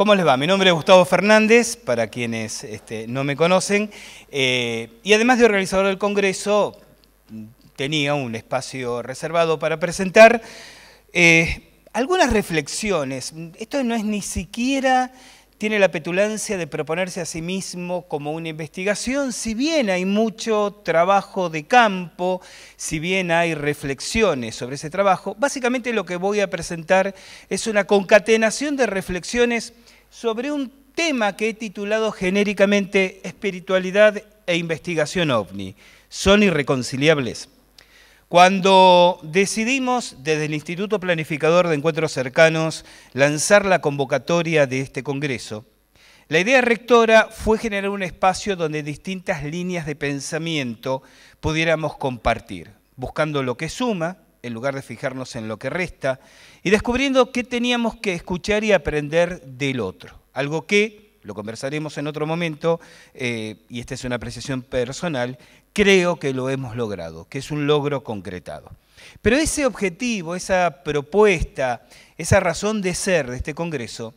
¿Cómo les va? Mi nombre es Gustavo Fernández, para quienes este, no me conocen, eh, y además de organizador del Congreso, tenía un espacio reservado para presentar eh, algunas reflexiones. Esto no es ni siquiera tiene la petulancia de proponerse a sí mismo como una investigación, si bien hay mucho trabajo de campo, si bien hay reflexiones sobre ese trabajo, básicamente lo que voy a presentar es una concatenación de reflexiones sobre un tema que he titulado genéricamente Espiritualidad e Investigación OVNI. ¿Son irreconciliables? Cuando decidimos desde el Instituto Planificador de Encuentros Cercanos lanzar la convocatoria de este Congreso, la idea rectora fue generar un espacio donde distintas líneas de pensamiento pudiéramos compartir, buscando lo que suma en lugar de fijarnos en lo que resta, y descubriendo qué teníamos que escuchar y aprender del otro. Algo que, lo conversaremos en otro momento, eh, y esta es una apreciación personal, creo que lo hemos logrado, que es un logro concretado. Pero ese objetivo, esa propuesta, esa razón de ser de este Congreso,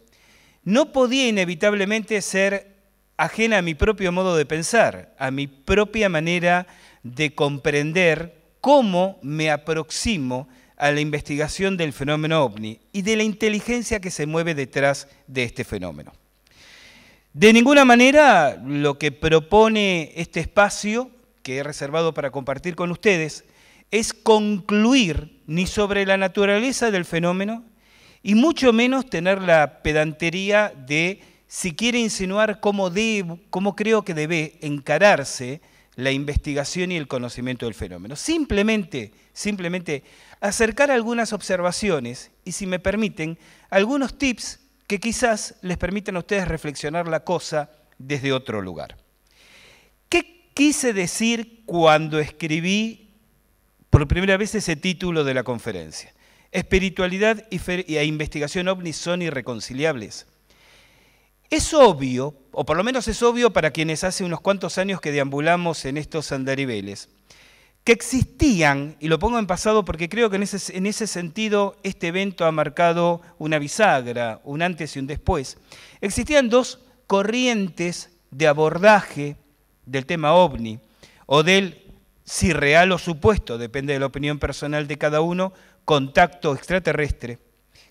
no podía inevitablemente ser ajena a mi propio modo de pensar, a mi propia manera de comprender cómo me aproximo a la investigación del fenómeno ovni y de la inteligencia que se mueve detrás de este fenómeno. De ninguna manera lo que propone este espacio que he reservado para compartir con ustedes es concluir ni sobre la naturaleza del fenómeno y mucho menos tener la pedantería de si quiere insinuar cómo, debe, cómo creo que debe encararse la investigación y el conocimiento del fenómeno. Simplemente, simplemente acercar algunas observaciones y, si me permiten, algunos tips que quizás les permitan a ustedes reflexionar la cosa desde otro lugar. ¿Qué quise decir cuando escribí por primera vez ese título de la conferencia? Espiritualidad e investigación ovni son irreconciliables. Es obvio, o por lo menos es obvio para quienes hace unos cuantos años que deambulamos en estos andaribeles, que existían, y lo pongo en pasado porque creo que en ese, sentido este evento ha marcado una bisagra, un antes y un después. Existían dos corrientes de abordaje del tema ovni, o del, si real o supuesto, depende de la opinión personal de cada uno, contacto extraterrestre,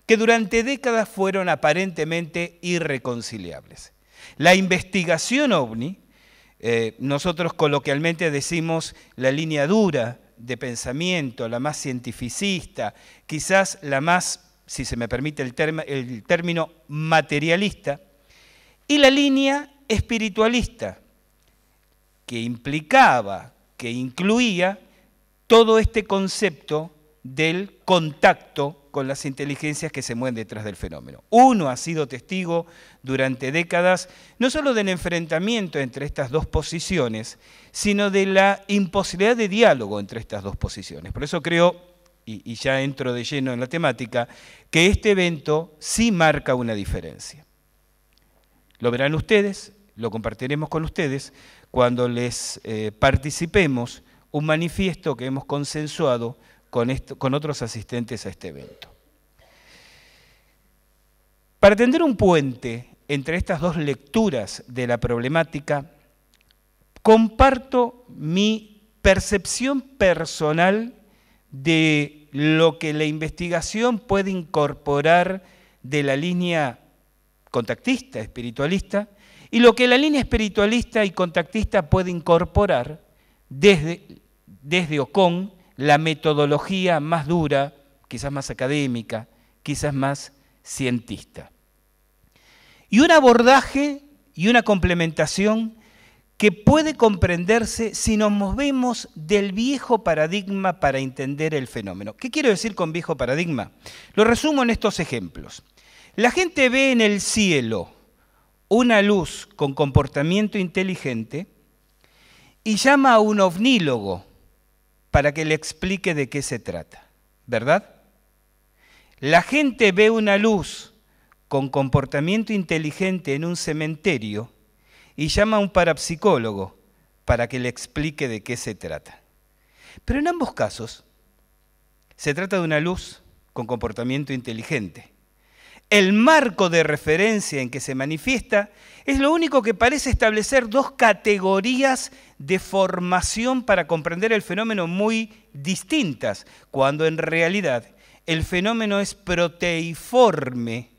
que durante décadas fueron aparentemente irreconciliables. La investigación ovni eh, nosotros coloquialmente decimos la línea dura de pensamiento, la más cientificista, quizás la más, si se me permite el, el término, materialista, y la línea espiritualista, que implicaba, que incluía todo este concepto del contacto con las inteligencias que se mueven detrás del fenómeno. Uno ha sido testigo durante décadas no solo del enfrentamiento entre estas dos posiciones, sino de la imposibilidad de diálogo entre estas dos posiciones. Por eso creo, y, ya entro de lleno en la temática, que este evento sí marca una diferencia. Lo verán ustedes, lo compartiremos con ustedes cuando les eh, participemos un manifiesto que hemos consensuado con, otros asistentes a este evento. Para tender un puente entre estas dos lecturas de la problemática, comparto mi percepción personal de lo que la investigación puede incorporar de la línea contactista, espiritualista, y lo que la línea espiritualista y contactista puede incorporar desde, desde la metodología más dura, quizás más académica, quizás más cientista. Y un abordaje y una complementación que puede comprenderse si nos movemos del viejo paradigma para entender el fenómeno. ¿Qué quiero decir con viejo paradigma? Lo resumo en estos ejemplos. La gente ve en el cielo una luz con comportamiento inteligente y llama a un ovnílogo para que le explique de qué se trata, ¿verdad? La gente ve una luz con comportamiento inteligente en un cementerio y llama a un parapsicólogo para que le explique de qué se trata. Pero en ambos casos, se trata de una luz con comportamiento inteligente. El marco de referencia en que se manifiesta es lo único que parece establecer dos categorías de formación para comprender el fenómeno muy distintas, cuando en realidad el fenómeno es proteiforme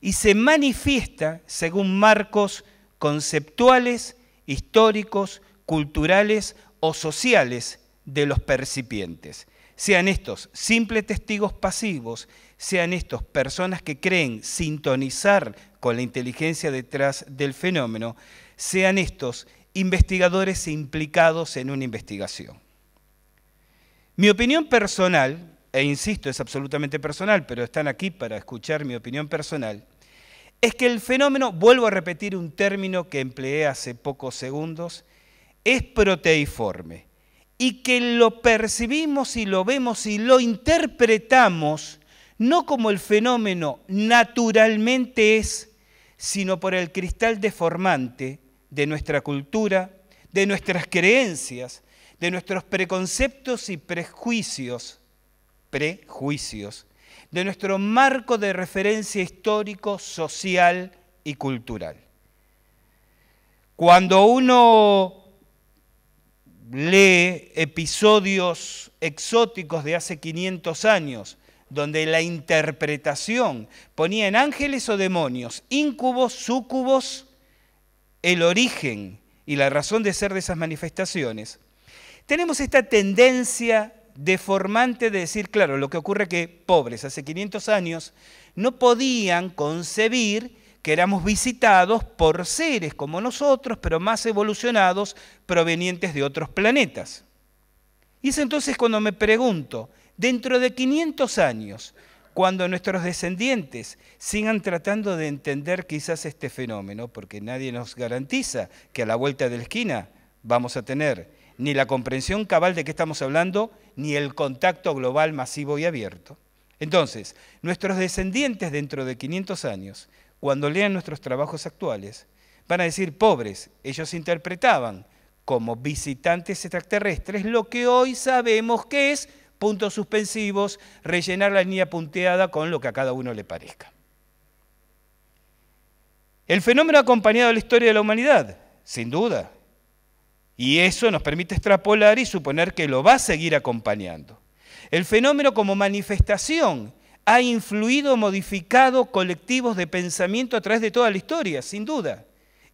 y se manifiesta según marcos conceptuales, históricos, culturales o sociales de los percipientes. Sean estos simples testigos pasivos, sean estos personas que creen sintonizar con la inteligencia detrás del fenómeno, sean estos investigadores implicados en una investigación. Mi opinión personal, e insisto, es absolutamente personal, pero están aquí para escuchar mi opinión personal, es que el fenómeno, vuelvo a repetir un término que empleé hace pocos segundos, es proteiforme y que lo percibimos y lo vemos y lo interpretamos no como el fenómeno naturalmente es, sino por el cristal deformante de nuestra cultura, de nuestras creencias, de nuestros preconceptos y prejuicios, prejuicios, de nuestro marco de referencia histórico, social y cultural. Cuando uno lee episodios exóticos de hace 500 años, donde la interpretación ponía en ángeles o demonios, íncubos, súcubos, el origen y la razón de ser de esas manifestaciones, tenemos esta tendencia deformante de decir, claro, lo que ocurre es que pobres hace 500 años no podían concebir que éramos visitados por seres como nosotros, pero más evolucionados, provenientes de otros planetas. Y es entonces cuando me pregunto, dentro de 500 años, cuando nuestros descendientes sigan tratando de entender quizás este fenómeno, porque nadie nos garantiza que a la vuelta de la esquina vamos a tener ni la comprensión cabal de qué estamos hablando, ni el contacto global masivo y abierto. Entonces, nuestros descendientes dentro de 500 años, cuando lean nuestros trabajos actuales, van a decir, pobres, ellos interpretaban como visitantes extraterrestres lo que hoy sabemos que es puntos suspensivos, rellenar la línea punteada con lo que a cada uno le parezca. El fenómeno ha acompañado la historia de la humanidad, sin duda. Y eso nos permite extrapolar y suponer que lo va a seguir acompañando. El fenómeno como manifestación ha influido, modificado colectivos de pensamiento a través de toda la historia, sin duda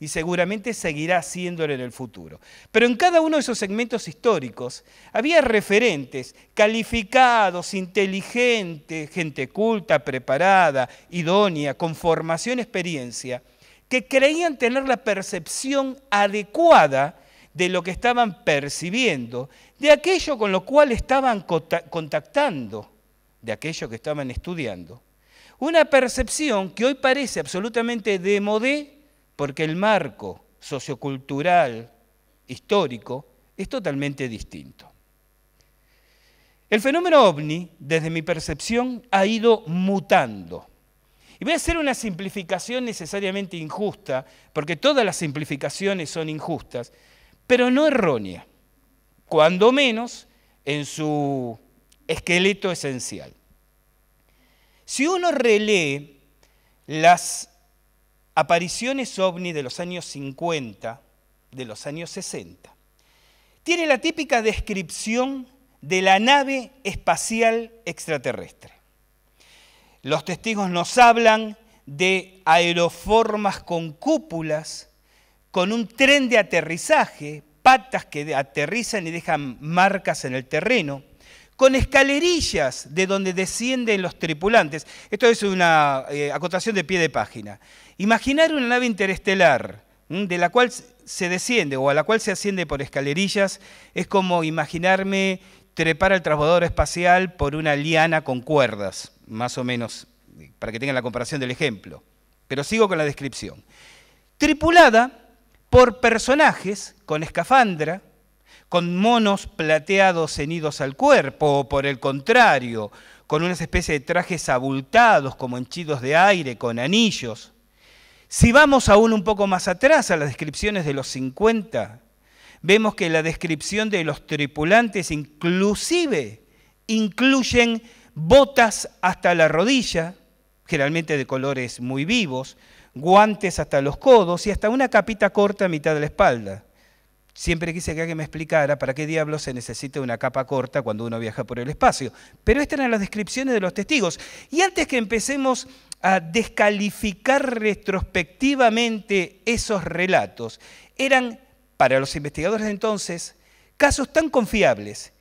y seguramente seguirá haciéndolo en el futuro. Pero en cada uno de esos segmentos históricos había referentes calificados, inteligentes, gente culta, preparada, idónea, con formación, experiencia, que creían tener la percepción adecuada de lo que estaban percibiendo, de aquello con lo cual estaban contactando, de aquello que estaban estudiando. Una percepción que hoy parece absolutamente demodé porque el marco sociocultural, histórico, es totalmente distinto. El fenómeno ovni, desde mi percepción, ha ido mutando. Y voy a hacer una simplificación necesariamente injusta, porque todas las simplificaciones son injustas, pero no errónea, cuando menos en su esqueleto esencial. Si uno relee las apariciones ovni de los años 50, de los años 60. Tiene la típica descripción de la nave espacial extraterrestre. Los testigos nos hablan de aeroformas con cúpulas, con un tren de aterrizaje, patas que aterrizan y dejan marcas en el terreno, con escalerillas de donde descienden los tripulantes. Esto es una eh, acotación de pie de página. Imaginar una nave interestelar de la cual se desciende o a la cual se asciende por escalerillas es como imaginarme trepar al transbordador espacial por una liana con cuerdas, más o menos, para que tengan la comparación del ejemplo. Pero sigo con la descripción. Tripulada por personajes con escafandra, con monos plateados ceñidos al cuerpo, o por el contrario, con una especie de trajes abultados como henchidos de aire, con anillos, si vamos aún un poco más atrás a las descripciones de los 50, vemos que la descripción de los tripulantes inclusive incluyen botas hasta la rodilla, generalmente de colores muy vivos, guantes hasta los codos y hasta una capita corta a mitad de la espalda. Siempre quise que alguien me explicara para qué diablos se necesita una capa corta cuando uno viaja por el espacio. Pero estas eran las descripciones de los testigos. Y antes que empecemos a descalificar retrospectivamente esos relatos, eran, para los investigadores de entonces, casos tan confiables,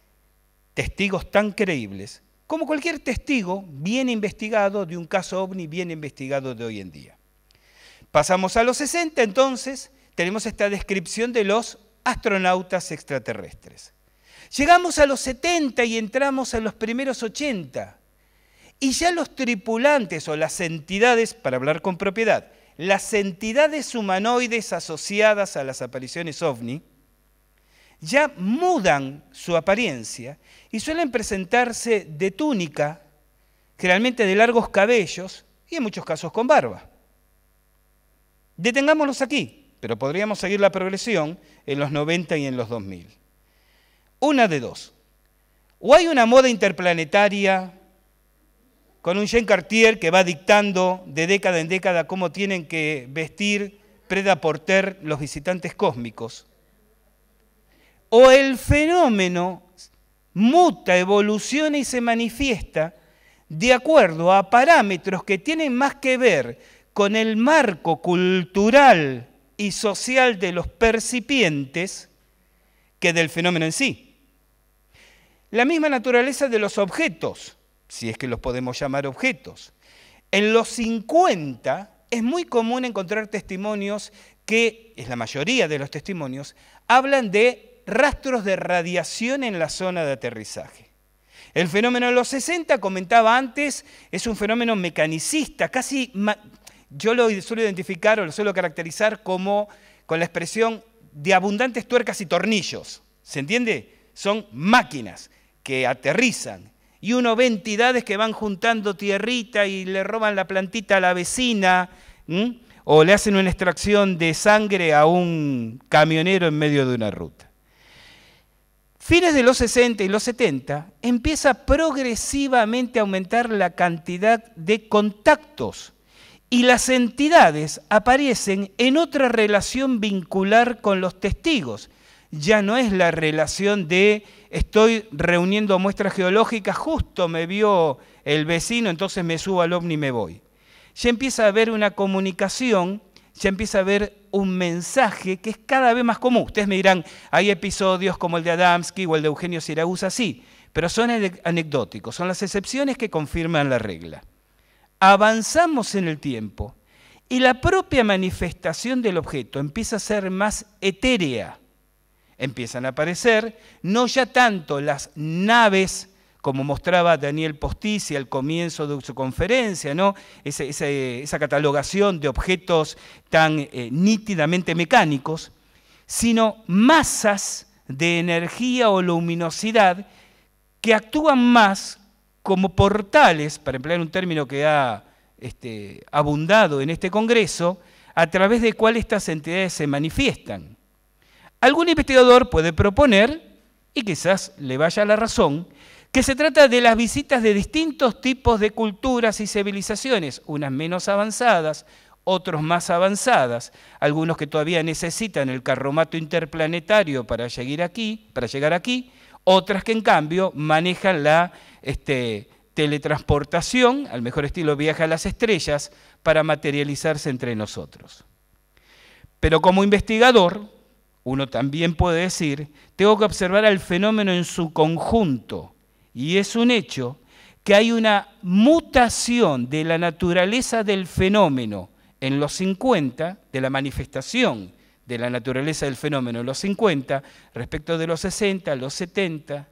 testigos tan creíbles, como cualquier testigo bien investigado de un caso ovni bien investigado de hoy en día. Pasamos a los 60 entonces, tenemos esta descripción de los astronautas extraterrestres. Llegamos a los 70 y entramos a los primeros 80. Y ya los tripulantes o las entidades, para hablar con propiedad, las entidades humanoides asociadas a las apariciones ovni, ya mudan su apariencia y suelen presentarse de túnica, generalmente de largos cabellos y en muchos casos con barba. Detengámonos aquí pero podríamos seguir la progresión en los 90 y en los 2000. Una de dos. O hay una moda interplanetaria con un Jean Cartier que va dictando de década en década cómo tienen que vestir preda porter los visitantes cósmicos. O el fenómeno muta, evoluciona y se manifiesta de acuerdo a parámetros que tienen más que ver con el marco cultural y social de los percipientes que del fenómeno en sí. La misma naturaleza de los objetos, si es que los podemos llamar objetos. En los 50 es muy común encontrar testimonios que, es la mayoría de los testimonios, hablan de rastros de radiación en la zona de aterrizaje. El fenómeno de los 60, comentaba antes, es un fenómeno mecanicista, casi yo lo suelo identificar o lo suelo caracterizar como con la expresión de abundantes tuercas y tornillos. ¿Se entiende? Son máquinas que aterrizan y uno ve entidades que van juntando tierrita y le roban la plantita a la vecina o le hacen una extracción de sangre a un camionero en medio de una ruta. Fines de los 60 y los 70 empieza progresivamente a aumentar la cantidad de contactos y las entidades aparecen en otra relación vincular con los testigos. Ya no es la relación de estoy reuniendo muestras geológicas, justo me vio el vecino, entonces me subo al ovni y me voy. Ya empieza a haber una comunicación, ya empieza a haber un mensaje que es cada vez más común. Ustedes me dirán, hay episodios como el de Adamski o el de Eugenio Siragusa, sí, pero son anecdóticos, son las excepciones que confirman la regla avanzamos en el tiempo y la propia manifestación del objeto empieza a ser más etérea. Empiezan a aparecer no ya tanto las naves, como mostraba Daniel Postici al comienzo de su conferencia, ¿no? esa, catalogación de objetos tan eh, nítidamente mecánicos, sino masas de energía o luminosidad que actúan más como portales, para emplear un término que ha este, abundado en este Congreso, a través de cual estas entidades se manifiestan. Algún investigador puede proponer, y quizás le vaya la razón, que se trata de las visitas de distintos tipos de culturas y civilizaciones, unas menos avanzadas, otros más avanzadas, algunos que todavía necesitan el carromato interplanetario para aquí, para llegar aquí otras que en cambio manejan la este, teletransportación, al mejor estilo viaja a las estrellas, para materializarse entre nosotros. Pero como investigador, uno también puede decir, tengo que observar al fenómeno en su conjunto. Y es un hecho que hay una mutación de la naturaleza del fenómeno en los 50, de la manifestación de la naturaleza del fenómeno, en los 50 respecto de los 60, los 70,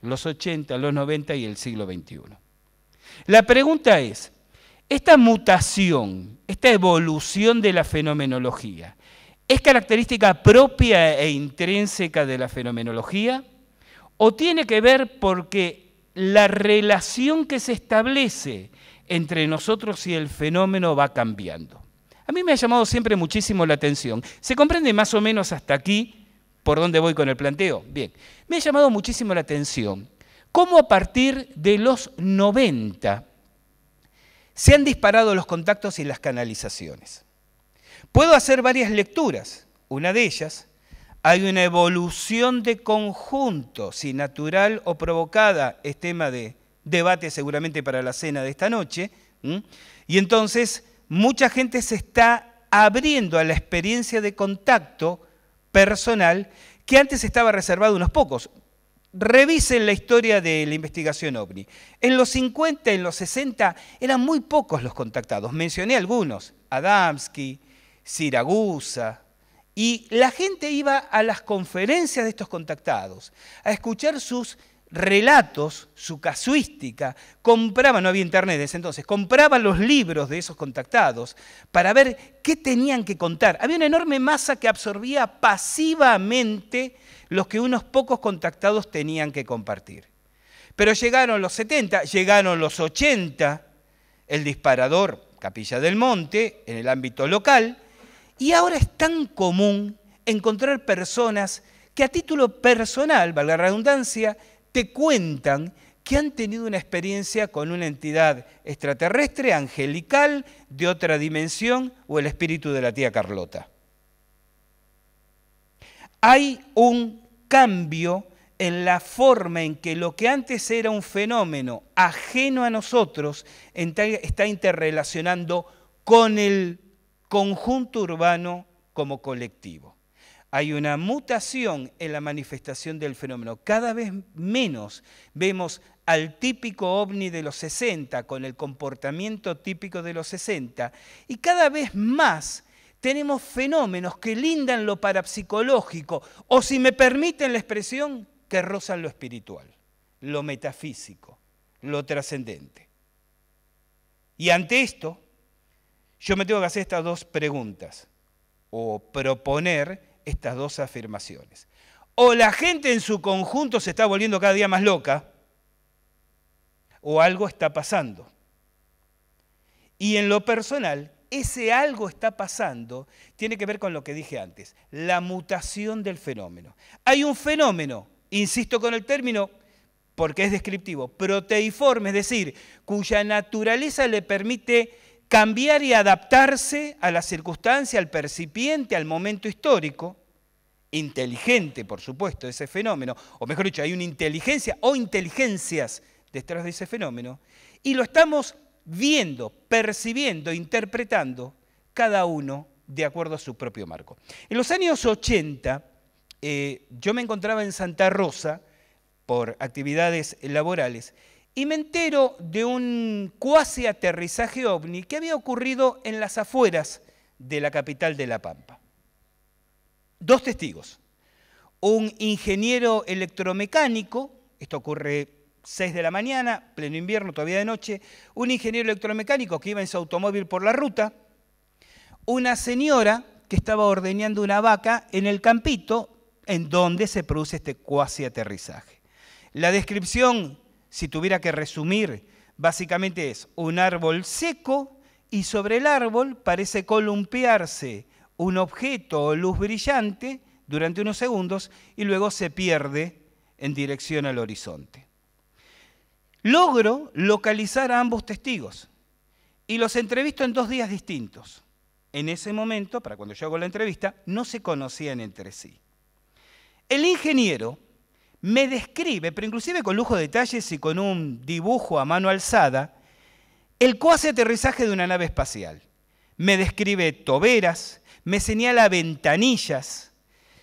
los 80, los 90 y el siglo XXI. La pregunta es, esta mutación, esta evolución de la fenomenología, ¿es característica propia e intrínseca de la fenomenología? ¿O tiene que ver porque la relación que se establece entre nosotros y el fenómeno va cambiando? A mí me ha llamado siempre muchísimo la atención. ¿Se comprende más o menos hasta aquí por dónde voy con el planteo? Bien, me ha llamado muchísimo la atención cómo a partir de los 90 se han disparado los contactos y las canalizaciones. Puedo hacer varias lecturas. Una de ellas, hay una evolución de conjunto, si natural o provocada, es tema de debate seguramente para la cena de esta noche. Y entonces mucha gente se está abriendo a la experiencia de contacto personal que antes estaba reservado a unos pocos. Revisen la historia de la investigación OVNI. En los 50, en los 60, eran muy pocos los contactados. Mencioné algunos, Adamski, Siragusa, y la gente iba a las conferencias de estos contactados, a escuchar sus relatos, su casuística, compraba, no había internet ese entonces, compraban los libros de esos contactados para ver qué tenían que contar. Había una enorme masa que absorbía pasivamente los que unos pocos contactados tenían que compartir. Pero llegaron los 70, llegaron los 80, el disparador Capilla del Monte, en el ámbito local, y ahora es tan común encontrar personas que a título personal, valga la redundancia, te cuentan que han tenido una experiencia con una entidad extraterrestre, angelical, de otra dimensión o el espíritu de la tía Carlota. Hay un cambio en la forma en que lo que antes era un fenómeno ajeno a nosotros está interrelacionando con el conjunto urbano como colectivo hay una mutación en la manifestación del fenómeno. Cada vez menos vemos al típico ovni de los 60, con el comportamiento típico de los 60, y cada vez más tenemos fenómenos que lindan lo parapsicológico, o si me permiten la expresión, que rozan lo espiritual, lo metafísico, lo trascendente. Y ante esto, yo me tengo que hacer estas dos preguntas, o proponer estas dos afirmaciones. O la gente en su conjunto se está volviendo cada día más loca, o algo está pasando. Y en lo personal, ese algo está pasando tiene que ver con lo que dije antes, la mutación del fenómeno. Hay un fenómeno, insisto con el término porque es descriptivo, proteiforme, es decir, cuya naturaleza le permite cambiar y adaptarse a la circunstancia, al percipiente, al momento histórico, inteligente, por supuesto, ese fenómeno, o mejor dicho, hay una inteligencia o inteligencias detrás de ese fenómeno, y lo estamos viendo, percibiendo, interpretando cada uno de acuerdo a su propio marco. En los años 80, eh, yo me encontraba en Santa Rosa por actividades laborales, y me entero de un cuasi aterrizaje ovni que había ocurrido en las afueras de la capital de La Pampa. Dos testigos. Un ingeniero electromecánico, esto ocurre 6 de la mañana, pleno invierno, todavía de noche, un ingeniero electromecánico que iba en su automóvil por la ruta, una señora que estaba ordeñando una vaca en el campito en donde se produce este cuasi aterrizaje. La descripción si tuviera que resumir, básicamente es un árbol seco y sobre el árbol parece columpiarse un objeto o luz brillante durante unos segundos y luego se pierde en dirección al horizonte. Logro localizar a ambos testigos y los entrevisto en dos días distintos. En ese momento, para cuando yo hago la entrevista, no se conocían entre sí. El ingeniero me describe, pero inclusive con lujo de detalles y con un dibujo a mano alzada, el cuasi aterrizaje de una nave espacial. Me describe toberas, me señala ventanillas,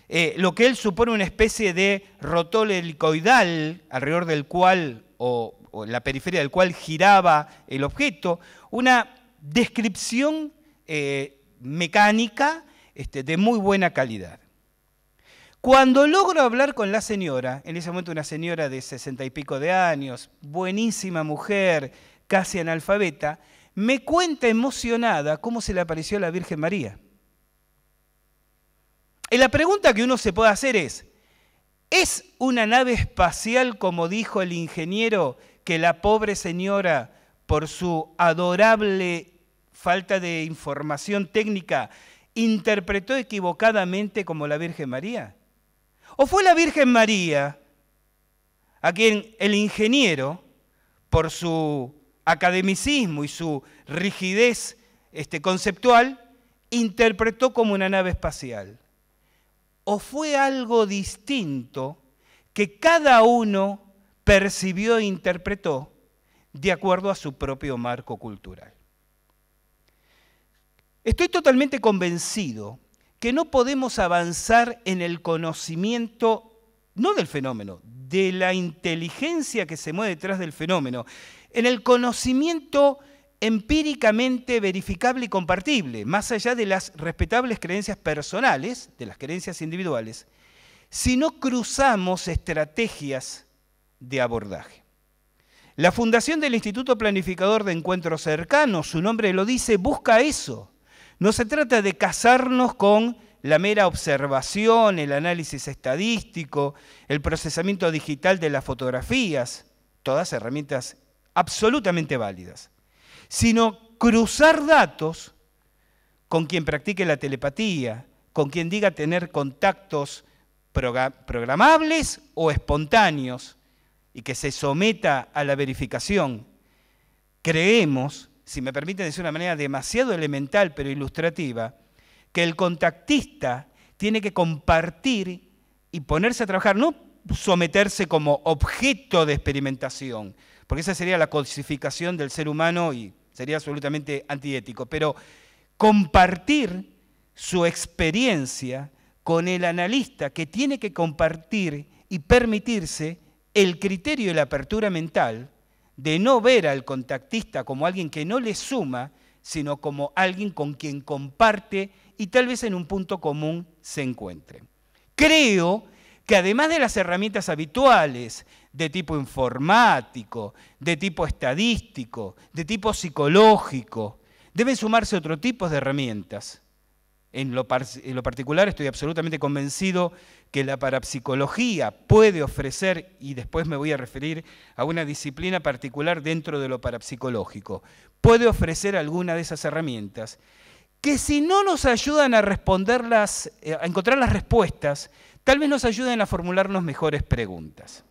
eh, lo que él supone una especie de rotol helicoidal alrededor del cual, o, la periferia del cual giraba el objeto, una descripción eh, mecánica este, de muy buena calidad. Cuando logro hablar con la señora, en ese momento una señora de sesenta y pico de años, buenísima mujer, casi analfabeta, me cuenta emocionada cómo se le apareció a la Virgen María. Y la pregunta que uno se puede hacer es, ¿es una nave espacial como dijo el ingeniero que la pobre señora, por su adorable falta de información técnica, interpretó equivocadamente como la Virgen María? ¿O fue la Virgen María a quien el ingeniero, por su academicismo y su rigidez este, conceptual, interpretó como una nave espacial? ¿O fue algo distinto que cada uno percibió e interpretó de acuerdo a su propio marco cultural? Estoy totalmente convencido que no podemos avanzar en el conocimiento, no del fenómeno, de la inteligencia que se mueve detrás del fenómeno, en el conocimiento empíricamente verificable y compartible, más allá de las respetables creencias personales, de las creencias individuales, si no cruzamos estrategias de abordaje. La fundación del Instituto Planificador de Encuentros Cercanos, su nombre lo dice, busca eso, no se trata de casarnos con la mera observación, el análisis estadístico, el procesamiento digital de las fotografías, todas herramientas absolutamente válidas, sino cruzar datos con quien practique la telepatía, con quien diga tener contactos programables o espontáneos y que se someta a la verificación. Creemos si me permiten decir de una manera demasiado elemental pero ilustrativa, que el contactista tiene que compartir y ponerse a trabajar, no someterse como objeto de experimentación, porque esa sería la cosificación del ser humano y sería absolutamente antiético, pero compartir su experiencia con el analista que tiene que compartir y permitirse el criterio de la apertura mental de no ver al contactista como alguien que no le suma, sino como alguien con quien comparte y tal vez en un punto común se encuentre. Creo que además de las herramientas habituales de tipo informático, de tipo estadístico, de tipo psicológico, deben sumarse otro tipo de herramientas en lo, particular estoy absolutamente convencido que la parapsicología puede ofrecer, y después me voy a referir a una disciplina particular dentro de lo parapsicológico, puede ofrecer alguna de esas herramientas que si no nos ayudan a responderlas, eh, a encontrar las respuestas, tal vez nos ayuden a formularnos mejores preguntas.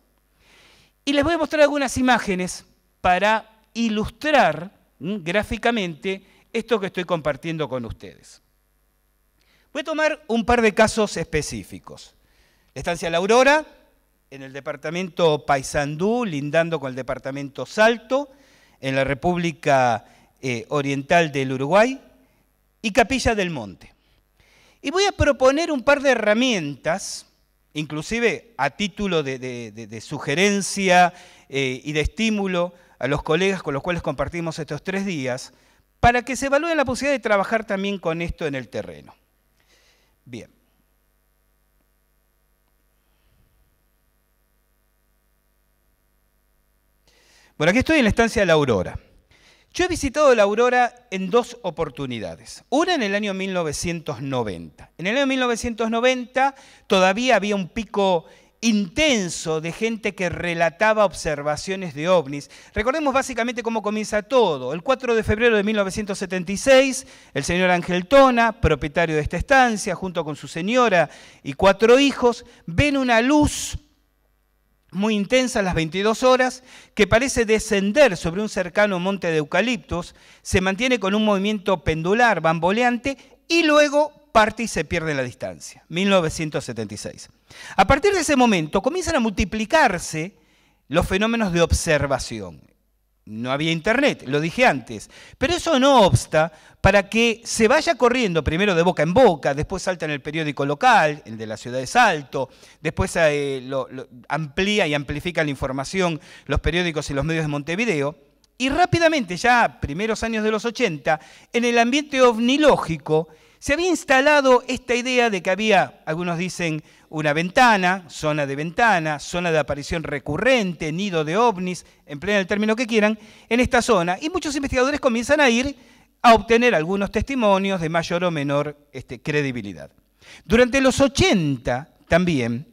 Y les voy a mostrar algunas imágenes para ilustrar mm, gráficamente esto que estoy compartiendo con ustedes. Voy a tomar un par de casos específicos. La estancia La Aurora, en el departamento Paysandú, lindando con el departamento Salto, en la República eh, Oriental del Uruguay, y Capilla del Monte. Y voy a proponer un par de herramientas, inclusive a título de, sugerencia eh, y de estímulo a los colegas con los cuales compartimos estos tres días, para que se evalúe la posibilidad de trabajar también con esto en el terreno. Bien. Bueno, aquí estoy en la estancia de La Aurora. Yo he visitado La Aurora en dos oportunidades. Una en el año 1990. En el año 1990 todavía había un pico intenso de gente que relataba observaciones de ovnis. Recordemos básicamente cómo comienza todo. El 4 de febrero de 1976, el señor Ángel Tona, propietario de esta estancia, junto con su señora y cuatro hijos, ven una luz muy intensa a las 22 horas, que parece descender sobre un cercano monte de eucaliptos, se mantiene con un movimiento pendular, bamboleante, y luego parte y se pierde la distancia, 1976. A partir de ese momento comienzan a multiplicarse los fenómenos de observación. No había internet, lo dije antes, pero eso no obsta para que se vaya corriendo primero de boca en boca, después salta en el periódico local, el de la ciudad de Salto, después eh, amplía y amplifica la información los periódicos y los medios de Montevideo, y rápidamente, ya primeros años de los 80, en el ambiente ovnilógico se había instalado esta idea de que había, algunos dicen, una ventana, zona de ventana, zona de aparición recurrente, nido de ovnis, empleen el término que quieran, en esta zona. Y muchos investigadores comienzan a ir a obtener algunos testimonios de mayor o menor este, credibilidad. Durante los 80 también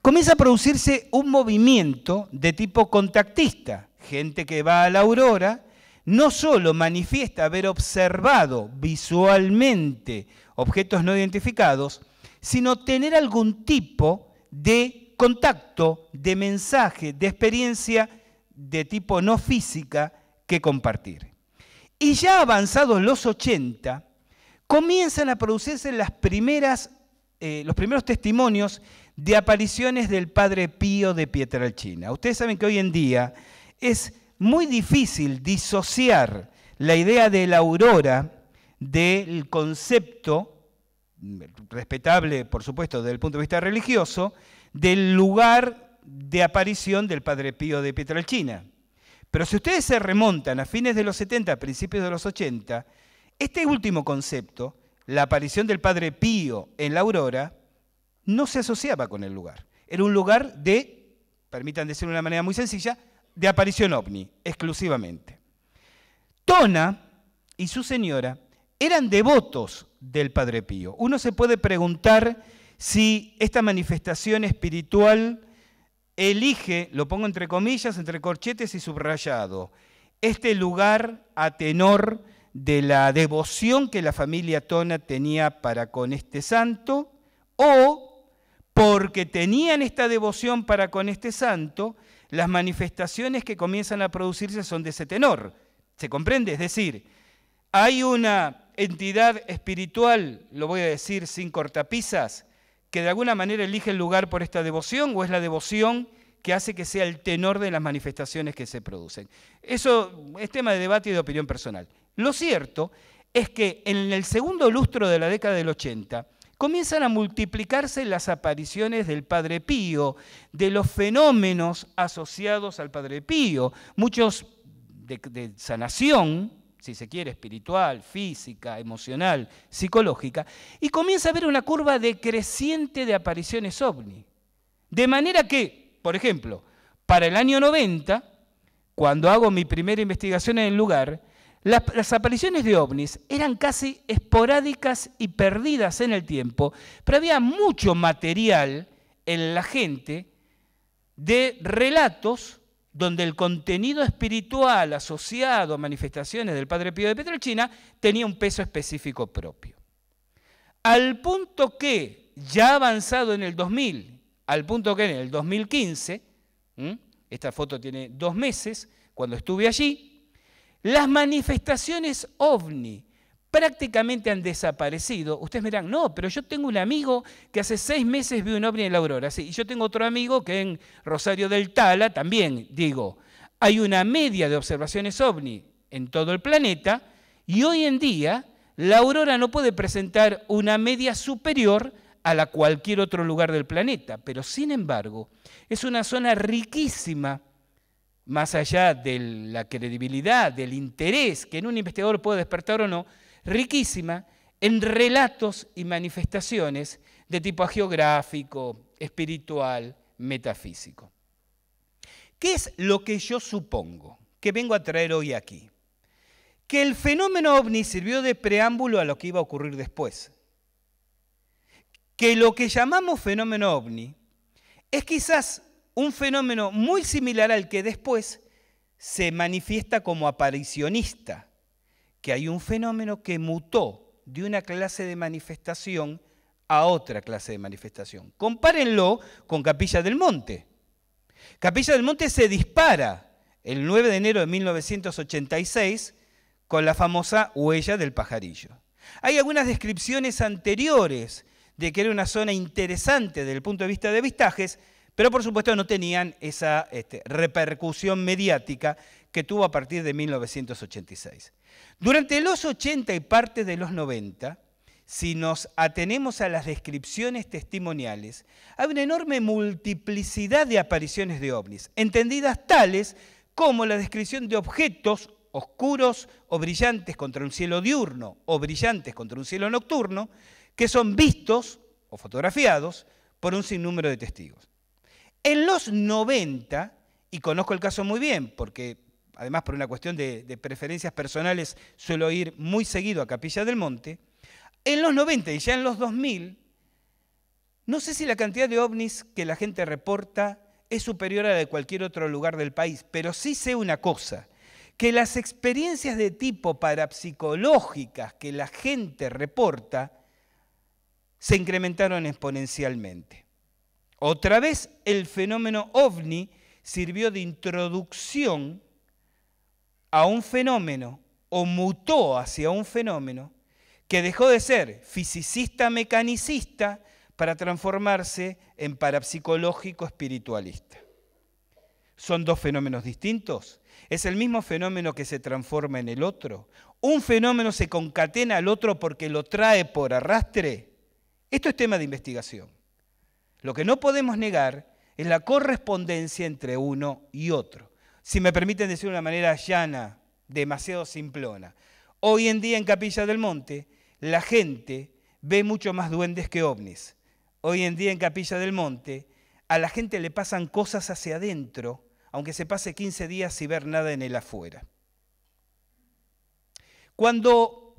comienza a producirse un movimiento de tipo contactista, gente que va a la aurora no solo manifiesta haber observado visualmente objetos no identificados, sino tener algún tipo de contacto, de mensaje, de experiencia de tipo no física que compartir. Y ya avanzados los 80, comienzan a producirse eh, los primeros testimonios de apariciones del Padre Pío de Pietralcina. Ustedes saben que hoy en día es muy difícil disociar la idea de la aurora del concepto, respetable por supuesto desde el punto de vista religioso, del lugar de aparición del Padre Pío de Pietrelcina. Pero si ustedes se remontan a fines de los 70, principios de los 80, este último concepto, la aparición del Padre Pío en la aurora, no se asociaba con el lugar. Era un lugar de, permitan decirlo de una manera muy sencilla, de aparición ovni, exclusivamente. Tona y su señora eran devotos del Padre Pío. Uno se puede preguntar si esta manifestación espiritual elige, lo pongo entre comillas, entre corchetes y subrayado, este lugar a tenor de la devoción que la familia Tona tenía para con este santo, o porque tenían esta devoción para con este santo, las manifestaciones que comienzan a producirse son de ese tenor. ¿Se comprende? Es decir, hay una entidad espiritual, lo voy a decir sin cortapisas, que de alguna manera elige el lugar por esta devoción o es la devoción que hace que sea el tenor de las manifestaciones que se producen. Eso es tema de debate y de opinión personal. Lo cierto es que en el segundo lustro de la década del 80, comienzan a multiplicarse las apariciones del Padre Pío, de los fenómenos asociados al Padre Pío, muchos de, sanación, si se quiere, espiritual, física, emocional, psicológica, y comienza a haber una curva decreciente de apariciones ovni. De manera que, por ejemplo, para el año 90, cuando hago mi primera investigación en el lugar, las, apariciones de ovnis eran casi esporádicas y perdidas en el tiempo, pero había mucho material en la gente de relatos donde el contenido espiritual asociado a manifestaciones del Padre Pío de Petrochina tenía un peso específico propio. Al punto que, ya avanzado en el 2000, al punto que en el 2015, esta foto tiene dos meses, cuando estuve allí, las manifestaciones ovni prácticamente han desaparecido. Ustedes me dirán, no, pero yo tengo un amigo que hace seis meses vio un ovni en la aurora. Sí, y yo tengo otro amigo que en Rosario del Tala también, digo, hay una media de observaciones ovni en todo el planeta y hoy en día la aurora no puede presentar una media superior a la cualquier otro lugar del planeta, pero sin embargo es una zona riquísima más allá de la credibilidad, del interés que en un investigador puede despertar o no, riquísima en relatos y manifestaciones de tipo geográfico, espiritual, metafísico. ¿Qué es lo que yo supongo que vengo a traer hoy aquí? Que el fenómeno ovni sirvió de preámbulo a lo que iba a ocurrir después. Que lo que llamamos fenómeno ovni es quizás un fenómeno muy similar al que después se manifiesta como aparicionista, que hay un fenómeno que mutó de una clase de manifestación a otra clase de manifestación. Compárenlo con Capilla del Monte. Capilla del Monte se dispara el 9 de enero de 1986 con la famosa huella del pajarillo. Hay algunas descripciones anteriores de que era una zona interesante desde el punto de vista de vistajes, pero por supuesto no tenían esa este, repercusión mediática que tuvo a partir de 1986. Durante los 80 y parte de los 90, si nos atenemos a las descripciones testimoniales, hay una enorme multiplicidad de apariciones de ovnis, entendidas tales como la descripción de objetos oscuros o brillantes contra un cielo diurno o brillantes contra un cielo nocturno, que son vistos o fotografiados por un sinnúmero de testigos. En los 90, y conozco el caso muy bien, porque además por una cuestión de, preferencias personales suelo ir muy seguido a Capilla del Monte, en los 90 y ya en los 2000, no sé si la cantidad de ovnis que la gente reporta es superior a la de cualquier otro lugar del país, pero sí sé una cosa, que las experiencias de tipo parapsicológicas que la gente reporta se incrementaron exponencialmente. Otra vez el fenómeno ovni sirvió de introducción a un fenómeno o mutó hacia un fenómeno que dejó de ser fisicista mecanicista para transformarse en parapsicológico espiritualista. ¿Son dos fenómenos distintos? ¿Es el mismo fenómeno que se transforma en el otro? ¿Un fenómeno se concatena al otro porque lo trae por arrastre? Esto es tema de investigación. Lo que no podemos negar es la correspondencia entre uno y otro. Si me permiten decir de una manera llana, demasiado simplona. Hoy en día en Capilla del Monte la gente ve mucho más duendes que ovnis. Hoy en día en Capilla del Monte a la gente le pasan cosas hacia adentro, aunque se pase 15 días sin ver nada en el afuera. Cuando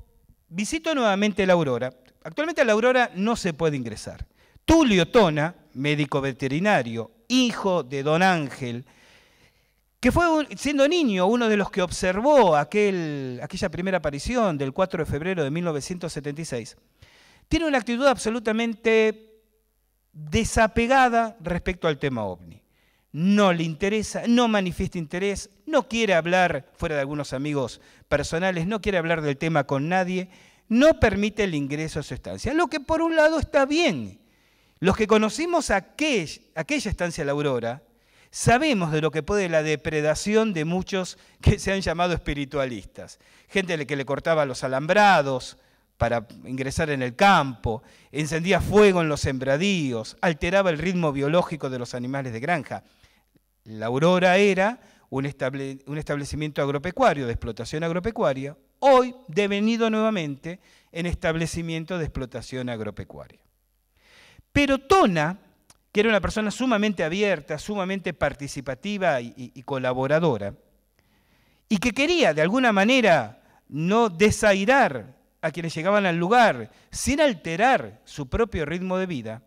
visito nuevamente la Aurora, actualmente a la Aurora no se puede ingresar. Tulio Tona, médico veterinario, hijo de don Ángel, que fue, siendo niño, uno de los que observó aquella primera aparición del 4 de febrero de 1976, tiene una actitud absolutamente desapegada respecto al tema ovni. No le interesa, no manifiesta interés, no quiere hablar, fuera de algunos amigos personales, no quiere hablar del tema con nadie, no permite el ingreso a su estancia. Lo que por un lado está bien, los que conocimos aquella, aquella estancia La Aurora, sabemos de lo que puede la depredación de muchos que se han llamado espiritualistas. Gente que le cortaba los alambrados para ingresar en el campo, encendía fuego en los sembradíos, alteraba el ritmo biológico de los animales de granja. La Aurora era un establecimiento agropecuario, de explotación agropecuaria, hoy devenido nuevamente en establecimiento de explotación agropecuaria. Pero Tona, que era una persona sumamente abierta, sumamente participativa y, colaboradora, y que quería de alguna manera no desairar a quienes llegaban al lugar sin alterar su propio ritmo de vida,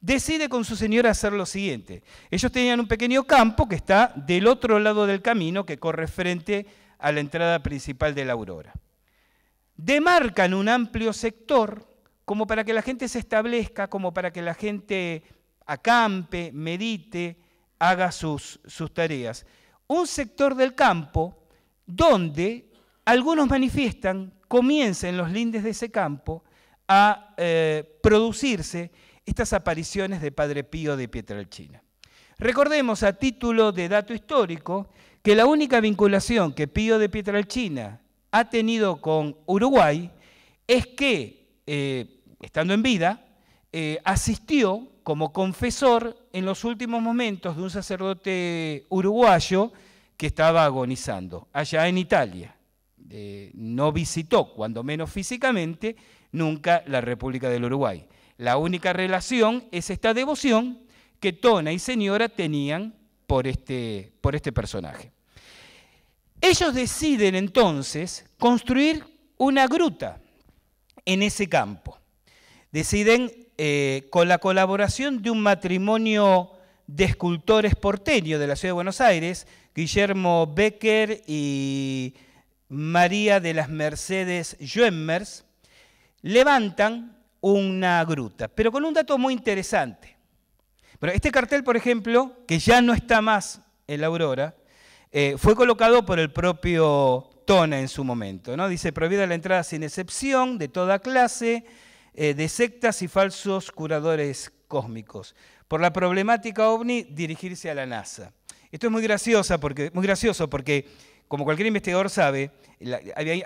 decide con su señora hacer lo siguiente. Ellos tenían un pequeño campo que está del otro lado del camino que corre frente a la entrada principal de la aurora. Demarcan un amplio sector como para que la gente se establezca, como para que la gente acampe, medite, haga sus, sus tareas. Un sector del campo donde algunos manifiestan, comiencen los lindes de ese campo a eh, producirse estas apariciones de Padre Pío de Pietralchina. Recordemos a título de dato histórico que la única vinculación que Pío de Pietralchina ha tenido con Uruguay es que eh, estando en vida, eh, asistió como confesor en los últimos momentos de un sacerdote uruguayo que estaba agonizando allá en Italia. Eh, no visitó, cuando menos físicamente, nunca la República del Uruguay. La única relación es esta devoción que Tona y Señora tenían por este, este personaje. Ellos deciden entonces construir una gruta en ese campo. Deciden, eh, con la colaboración de un matrimonio de escultores porteños de la ciudad de Buenos Aires, Guillermo Becker y María de las Mercedes Joemmers, levantan una gruta, pero con un dato muy interesante. Pero este cartel, por ejemplo, que ya no está más en la Aurora, eh, fue colocado por el propio Tona en su momento. ¿no? Dice, prohibida la entrada sin excepción de toda clase, eh, de sectas y falsos curadores cósmicos. Por la problemática ovni, dirigirse a la NASA. Esto es muy, porque, muy gracioso porque, como cualquier investigador sabe,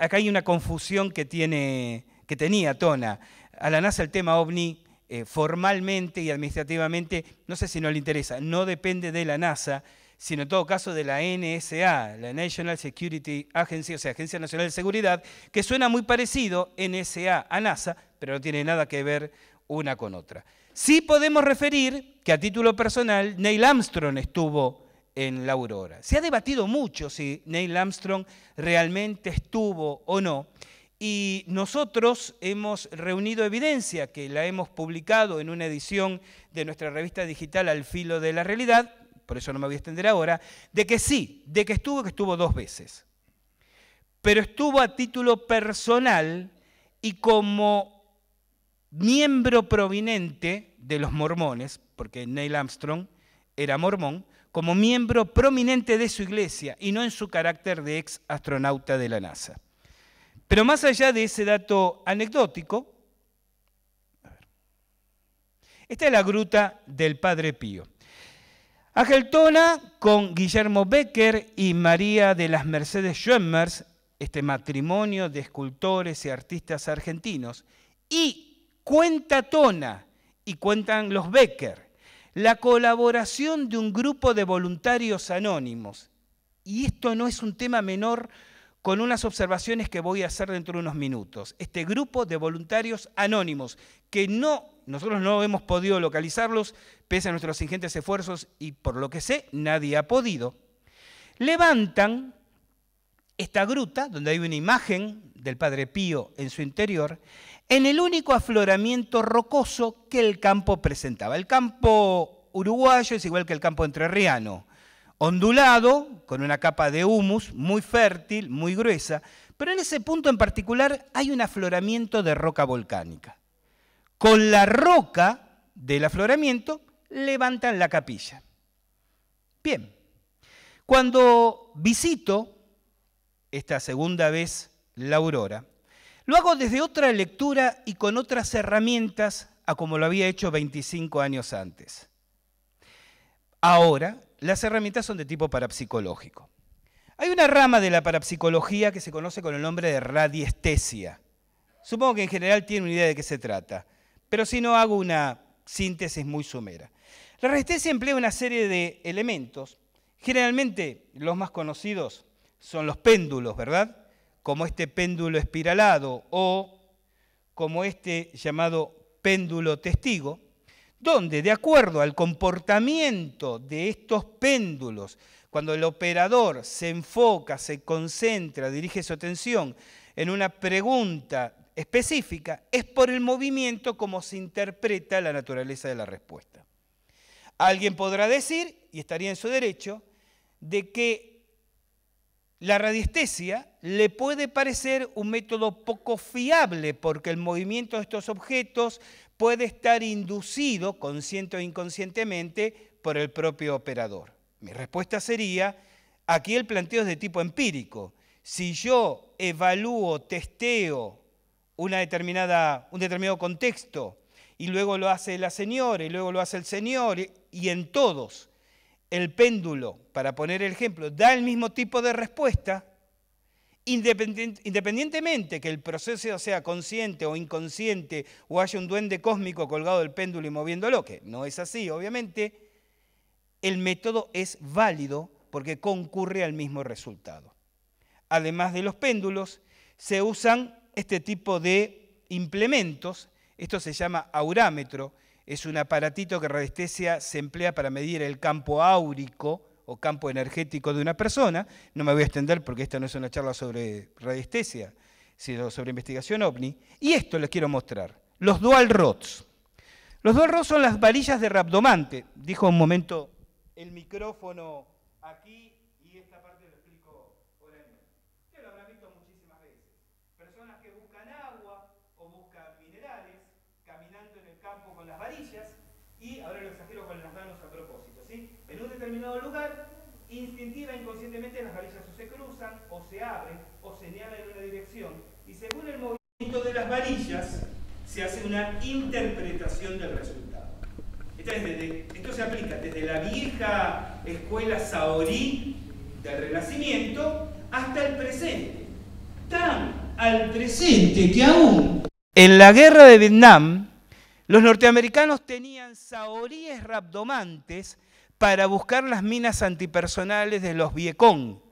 acá hay una confusión que, tiene, que tenía Tona. A la NASA el tema ovni eh, formalmente y administrativamente, no sé si no le interesa, no depende de la NASA, sino en todo caso de la NSA, la National Security Agency, o sea, Agencia Nacional de Seguridad, que suena muy parecido NSA a NASA, pero no tiene nada que ver una con otra. Sí podemos referir que a título personal Neil Armstrong estuvo en la aurora. Se ha debatido mucho si Neil Armstrong realmente estuvo o no. Y nosotros hemos reunido evidencia que la hemos publicado en una edición de nuestra revista digital Al Filo de la Realidad, por eso no me voy a extender ahora, de que sí, de que estuvo, que estuvo dos veces. Pero estuvo a título personal y como miembro prominente de los mormones, porque Neil Armstrong era mormón, como miembro prominente de su iglesia y no en su carácter de ex astronauta de la NASA. Pero más allá de ese dato anecdótico, esta es la gruta del Padre Pío. Ángel Tona con Guillermo Becker y María de las Mercedes Schoenmers, este matrimonio de escultores y artistas argentinos. Y cuenta Tona y cuentan los Becker, la colaboración de un grupo de voluntarios anónimos. Y esto no es un tema menor con unas observaciones que voy a hacer dentro de unos minutos. Este grupo de voluntarios anónimos, que no, nosotros no hemos podido localizarlos, pese a nuestros ingentes esfuerzos, y por lo que sé, nadie ha podido, levantan esta gruta, donde hay una imagen del Padre Pío en su interior, en el único afloramiento rocoso que el campo presentaba. El campo uruguayo es igual que el campo entrerriano ondulado, con una capa de humus muy fértil, muy gruesa, pero en ese punto en particular hay un afloramiento de roca volcánica. Con la roca del afloramiento levantan la capilla. Bien, cuando visito esta segunda vez la aurora, lo hago desde otra lectura y con otras herramientas a como lo había hecho 25 años antes. Ahora, las herramientas son de tipo parapsicológico. Hay una rama de la parapsicología que se conoce con el nombre de radiestesia. Supongo que en general tiene una idea de qué se trata, pero si no hago una síntesis muy sumera. La radiestesia emplea una serie de elementos. Generalmente los más conocidos son los péndulos, ¿verdad? Como este péndulo espiralado o como este llamado péndulo testigo donde de acuerdo al comportamiento de estos péndulos, cuando el operador se enfoca, se concentra, dirige su atención en una pregunta específica, es por el movimiento como se interpreta la naturaleza de la respuesta. Alguien podrá decir, y estaría en su derecho, de que la radiestesia le puede parecer un método poco fiable porque el movimiento de estos objetos puede estar inducido, consciente o inconscientemente, por el propio operador. Mi respuesta sería, aquí el planteo es de tipo empírico. Si yo evalúo, testeo una determinada, un determinado contexto, y luego lo hace la señora, y luego lo hace el señor, y en todos el péndulo, para poner el ejemplo, da el mismo tipo de respuesta, Independientemente que el proceso sea consciente o inconsciente o haya un duende cósmico colgado del péndulo y moviéndolo, que no es así, obviamente, el método es válido porque concurre al mismo resultado. Además de los péndulos, se usan este tipo de implementos, esto se llama aurámetro, es un aparatito que radiestesia se emplea para medir el campo áurico, o campo energético de una persona. No me voy a extender porque esta no es una charla sobre radiestesia, sino sobre investigación ovni. Y esto les quiero mostrar, los dual rods. Los dual rods son las varillas de Rabdomante, dijo un momento el micrófono aquí determinado lugar, instintiva e inconscientemente las varillas o se cruzan, o se abren, o señalan en una dirección, y según el movimiento de las varillas, se hace una interpretación del resultado. esto se aplica desde la vieja escuela saorí del Renacimiento hasta el presente. Tan al presente que aún en la guerra de Vietnam los norteamericanos tenían saoríes rabdomantes para buscar las minas antipersonales de los Viecón,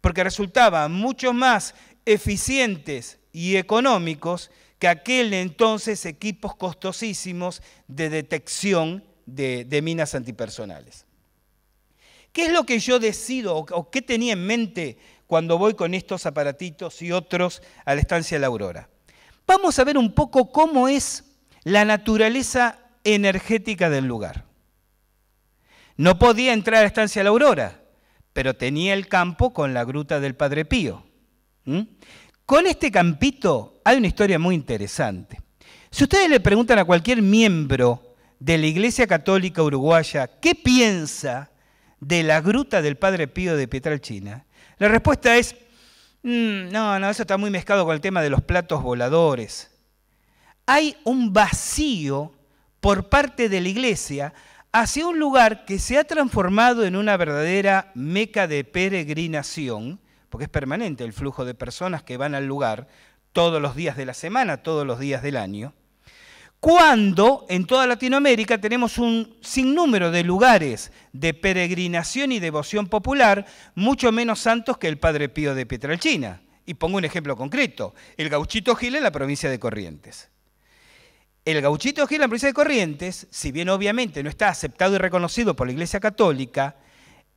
porque resultaban mucho más eficientes y económicos que aquel entonces equipos costosísimos de detección de, minas antipersonales. ¿Qué es lo que yo decido o qué tenía en mente cuando voy con estos aparatitos y otros a la estancia la aurora? Vamos a ver un poco cómo es la naturaleza energética del lugar. No podía entrar a la Estancia La Aurora, pero tenía el campo con la gruta del Padre Pío. Con este campito hay una historia muy interesante. Si ustedes le preguntan a cualquier miembro de la Iglesia Católica Uruguaya qué piensa de la gruta del Padre Pío de Pietralchina, la respuesta es, mm, no, no, eso está muy mezclado con el tema de los platos voladores. Hay un vacío por parte de la Iglesia hacia un lugar que se ha transformado en una verdadera meca de peregrinación, porque es permanente el flujo de personas que van al lugar todos los días de la semana, todos los días del año, cuando en toda Latinoamérica tenemos un sinnúmero de lugares de peregrinación y devoción popular, mucho menos santos que el Padre Pío de Pietralcina, Y pongo un ejemplo concreto, el gauchito Gil en la provincia de Corrientes. El gauchito Gil en la provincia de Corrientes, si bien obviamente no está aceptado y reconocido por la Iglesia Católica,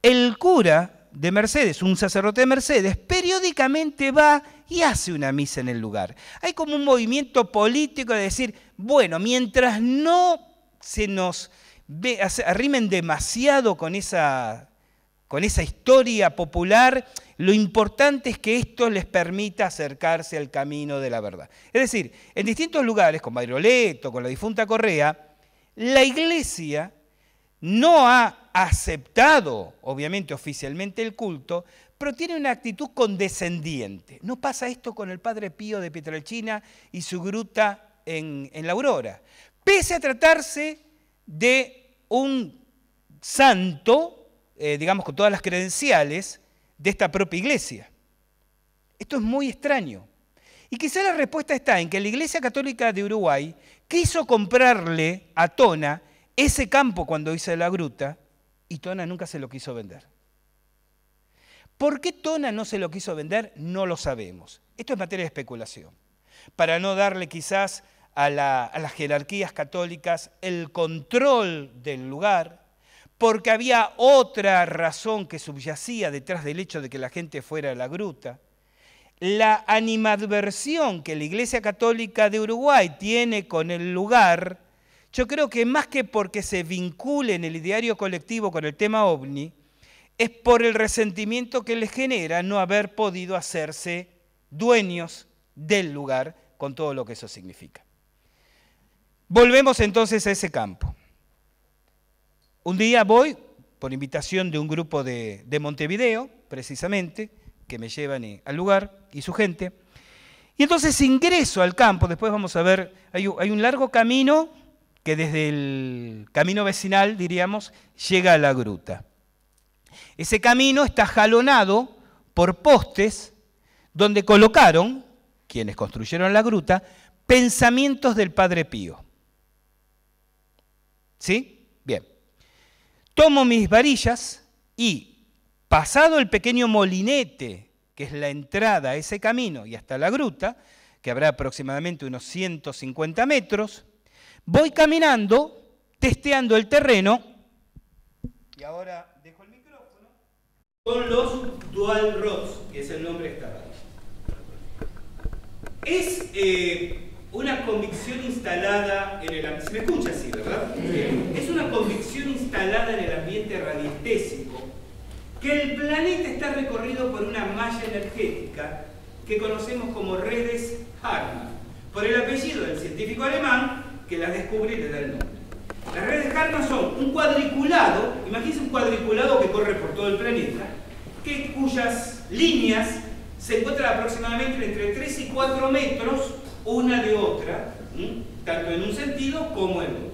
el cura de Mercedes, un sacerdote de Mercedes, periódicamente va y hace una misa en el lugar. Hay como un movimiento político de decir, bueno, mientras no se nos arrimen demasiado con esa, con esa historia popular lo importante es que esto les permita acercarse al camino de la verdad. Es decir, en distintos lugares, con Iroleto, con la difunta Correa, la iglesia no ha aceptado, obviamente, oficialmente el culto, pero tiene una actitud condescendiente. No pasa esto con el padre Pío de Pietralchina y su gruta en, la Aurora. Pese a tratarse de un santo, eh, digamos con todas las credenciales, de esta propia iglesia. Esto es muy extraño. Y quizá la respuesta está en que la Iglesia Católica de Uruguay quiso comprarle a Tona ese campo cuando hice la gruta y Tona nunca se lo quiso vender. ¿Por qué Tona no se lo quiso vender? No lo sabemos. Esto es materia de especulación. Para no darle quizás a las jerarquías católicas el control del lugar, porque había otra razón que subyacía detrás del hecho de que la gente fuera a la gruta. La animadversión que la Iglesia Católica de Uruguay tiene con el lugar, yo creo que más que porque se vincule en el ideario colectivo con el tema ovni, es por el resentimiento que les genera no haber podido hacerse dueños del lugar con todo lo que eso significa. Volvemos entonces a ese campo. Un día voy, por invitación de un grupo de, Montevideo, precisamente, que me llevan eh, al lugar y su gente, y entonces ingreso al campo, después vamos a ver, hay, hay un largo camino que desde el camino vecinal, diríamos, llega a la gruta. Ese camino está jalonado por postes donde colocaron, quienes construyeron la gruta, pensamientos del Padre Pío. ¿Sí? Tomo mis varillas y, pasado el pequeño molinete, que es la entrada a ese camino y hasta la gruta, que habrá aproximadamente unos 150 metros, voy caminando, testeando el terreno, y ahora dejo el micrófono, con los dual rocks, que es el nombre de esta varilla. Es... Eh, una convicción instalada en el ambiente. verdad? Es una convicción instalada en el ambiente radiestésico que el planeta está recorrido por una malla energética que conocemos como redes Hartmann por el apellido del científico alemán que las descubre y le da el nombre. Las redes Harman son un cuadriculado, imagínense un cuadriculado que corre por todo el planeta, cuyas líneas se encuentran aproximadamente entre 3 y 4 metros una de otra, tanto en un sentido como en otro.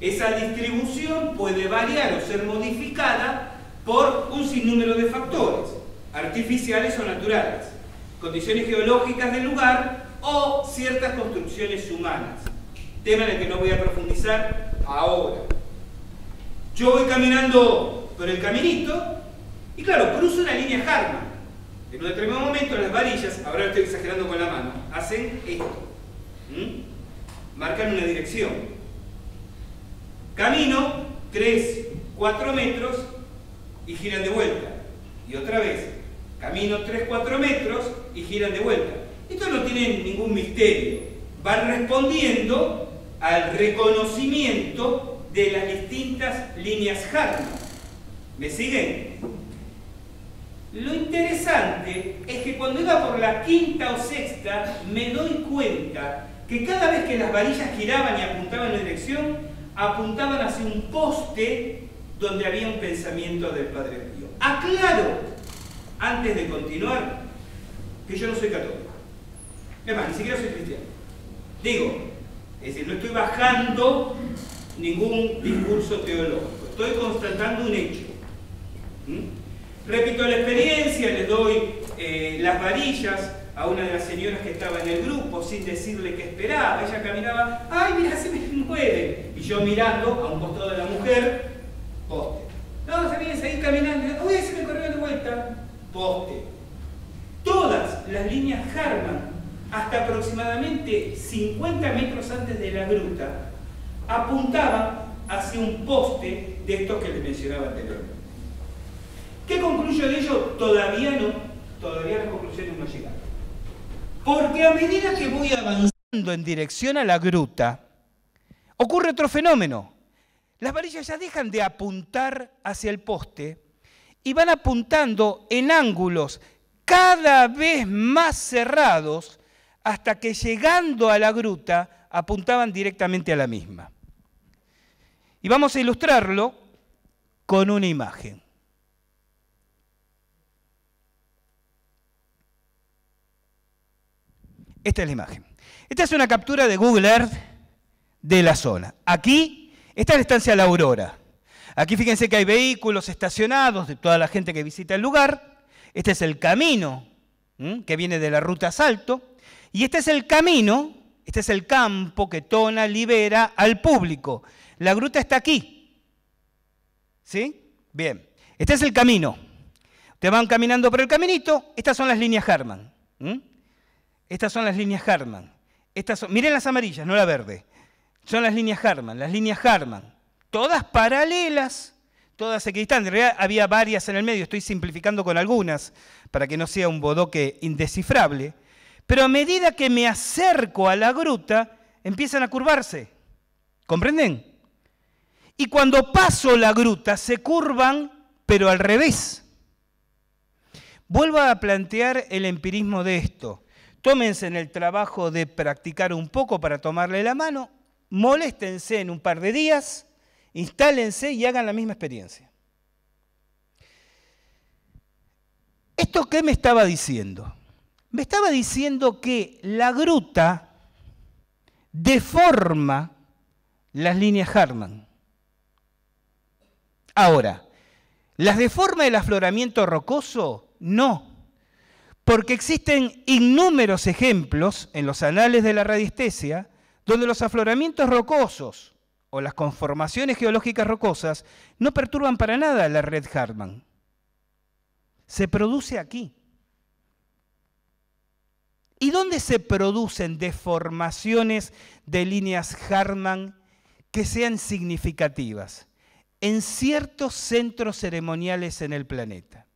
Esa distribución puede variar o ser modificada por un sinnúmero de factores, artificiales o naturales, condiciones geológicas del lugar o ciertas construcciones humanas, tema en el que no voy a profundizar ahora. Yo voy caminando por el caminito y claro, cruzo una línea Harman. En un determinado momento las varillas, ahora estoy exagerando con la mano, hacen esto. ¿Mm? Marcan una dirección. Camino 3, 4 metros y giran de vuelta. Y otra vez, camino 3, 4 metros y giran de vuelta. Esto no tiene ningún misterio. Van respondiendo al reconocimiento de las distintas líneas Hart. ¿Me siguen? Lo interesante es que cuando iba por la quinta o sexta me doy cuenta que cada vez que las varillas giraban y apuntaban en dirección, apuntaban hacia un poste donde había un pensamiento del Padre Dios. Aclaro, antes de continuar, que yo no soy católico. Es más, ni siquiera soy cristiano. Digo, es decir, no estoy bajando ningún discurso teológico, estoy constatando un hecho. ¿Mm? Repito la experiencia, les doy eh, las varillas, a una de las señoras que estaba en el grupo sin decirle que esperaba. Ella caminaba, ¡ay, mira, se me mueve! Y yo mirando a un costado de la mujer, poste. No, se viene a seguir caminando, ¡uy, se me corrió de vuelta! Poste. Todas las líneas Harman, hasta aproximadamente 50 metros antes de la gruta, apuntaban hacia un poste de estos que les mencionaba anteriormente. ¿Qué concluyo de ello? Todavía no, todavía las conclusiones no llegaron. Porque a medida que voy avanzando en dirección a la gruta, ocurre otro fenómeno. Las varillas ya dejan de apuntar hacia el poste y van apuntando en ángulos cada vez más cerrados hasta que llegando a la gruta apuntaban directamente a la misma. Y vamos a ilustrarlo con una imagen. Esta es la imagen. Esta es una captura de Google Earth de la zona. Aquí está la estancia La Aurora. Aquí fíjense que hay vehículos estacionados de toda la gente que visita el lugar. Este es el camino que viene de la ruta Salto. Y este es el camino, este es el campo que Tona libera al público. La gruta está aquí. ¿Sí? Bien. Este es el camino. Te van caminando por el caminito. Estas son las líneas Herman. Estas son las líneas harman Estas son, miren las amarillas, no la verde. Son las líneas harman las líneas harman Todas paralelas, todas equidistantes. En realidad había varias en el medio, estoy simplificando con algunas para que no sea un bodoque indescifrable. Pero a medida que me acerco a la gruta, empiezan a curvarse. ¿Comprenden? Y cuando paso la gruta, se curvan, pero al revés. Vuelvo a plantear el empirismo de esto. Tómense en el trabajo de practicar un poco para tomarle la mano, moléstense en un par de días, instálense y hagan la misma experiencia. ¿Esto qué me estaba diciendo? Me estaba diciendo que la gruta deforma las líneas Harman. Ahora, ¿las deforma el afloramiento rocoso? No, porque existen innúmeros ejemplos en los anales de la radiestesia donde los afloramientos rocosos o las conformaciones geológicas rocosas no perturban para nada la red Hartmann, Se produce aquí. ¿Y dónde se producen deformaciones de líneas Hartmann que sean significativas? En ciertos centros ceremoniales en el planeta.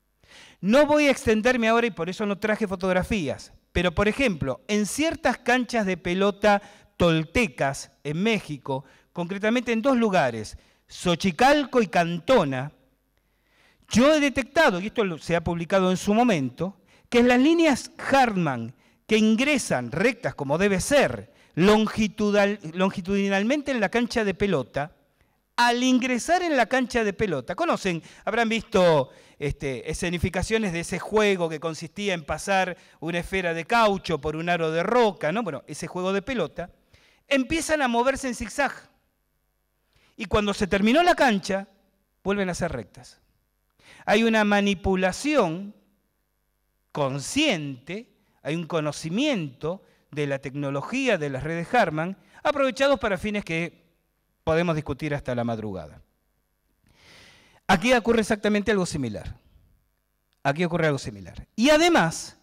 No voy a extenderme ahora y por eso no traje fotografías, pero por ejemplo, en ciertas canchas de pelota toltecas en México, concretamente en dos lugares, Xochicalco y Cantona, yo he detectado, y esto se ha publicado en su momento, que en las líneas Hartman que ingresan rectas como debe ser, longitudinalmente en la cancha de pelota, al ingresar en la cancha de pelota. ¿Conocen? Habrán visto este, escenificaciones de ese juego que consistía en pasar una esfera de caucho por un aro de roca, ¿no? Bueno, ese juego de pelota. Empiezan a moverse en zigzag. Y cuando se terminó la cancha, vuelven a ser rectas. Hay una manipulación consciente, hay un conocimiento de la tecnología de las redes Harman, aprovechados para fines que podemos discutir hasta la madrugada. Aquí ocurre exactamente algo similar. Aquí ocurre algo similar. Y además,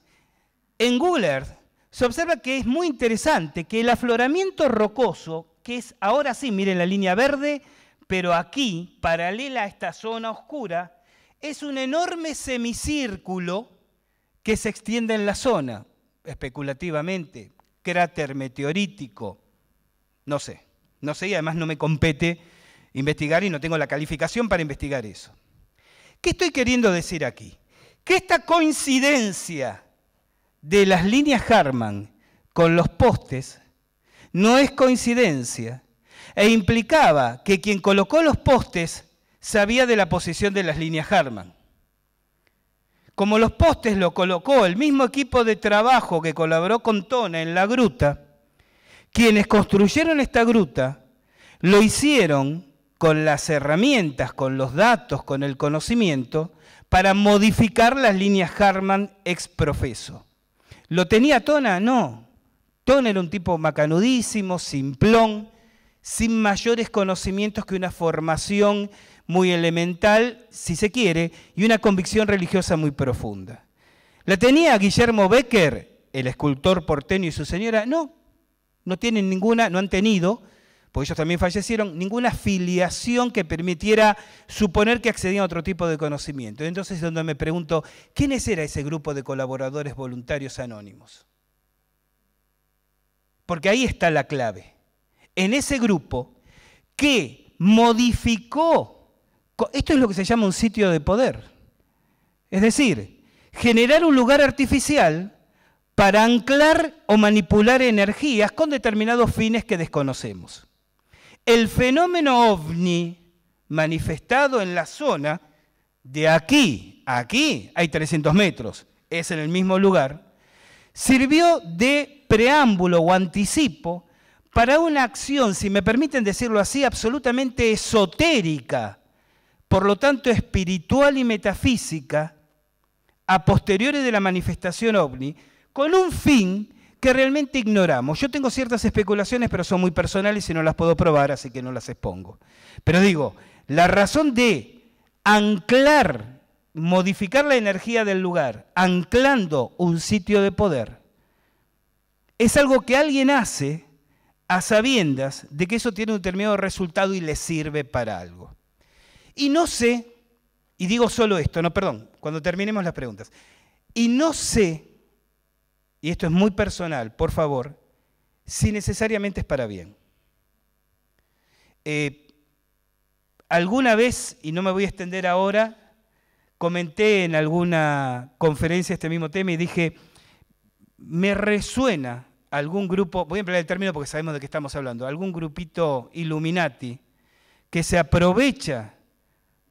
en Google se observa que es muy interesante que el afloramiento rocoso, que es ahora sí, miren la línea verde, pero aquí, paralela a esta zona oscura, es un enorme semicírculo que se extiende en la zona, especulativamente, cráter meteorítico, no sé. No sé y además no me compete investigar y no tengo la calificación para investigar eso. ¿Qué estoy queriendo decir aquí? Que esta coincidencia de las líneas Harman con los postes no es coincidencia e implicaba que quien colocó los postes sabía de la posición de las líneas Harman. Como los postes lo colocó el mismo equipo de trabajo que colaboró con Tona en la gruta, quienes construyeron esta gruta lo hicieron con las herramientas, con los datos, con el conocimiento, para modificar las líneas Harman ex profeso. ¿Lo tenía Tona? No. Tona era un tipo macanudísimo, simplón, sin mayores conocimientos que una formación muy elemental, si se quiere, y una convicción religiosa muy profunda. ¿La tenía Guillermo Becker, el escultor porteño y su señora? No, no tienen ninguna, no han tenido, porque ellos también fallecieron, ninguna filiación que permitiera suponer que accedían a otro tipo de conocimiento. Entonces es donde me pregunto, ¿quiénes era ese grupo de colaboradores voluntarios anónimos? Porque ahí está la clave. En ese grupo que modificó, esto es lo que se llama un sitio de poder. Es decir, generar un lugar artificial para anclar o manipular energías con determinados fines que desconocemos. El fenómeno ovni manifestado en la zona de aquí, aquí hay 300 metros, es en el mismo lugar, sirvió de preámbulo o anticipo para una acción, si me permiten decirlo así, absolutamente esotérica, por lo tanto espiritual y metafísica, a posteriores de la manifestación ovni, con un fin que realmente ignoramos. Yo tengo ciertas especulaciones, pero son muy personales y no las puedo probar, así que no las expongo. Pero digo, la razón de anclar, modificar la energía del lugar, anclando un sitio de poder, es algo que alguien hace a sabiendas de que eso tiene un determinado resultado y le sirve para algo. Y no sé, y digo solo esto, no, perdón, cuando terminemos las preguntas, y no sé y esto es muy personal, por favor, si necesariamente es para bien. Eh, alguna vez, y no me voy a extender ahora, comenté en alguna conferencia este mismo tema y dije, me resuena algún grupo, voy a emplear el término porque sabemos de qué estamos hablando, algún grupito Illuminati que se aprovecha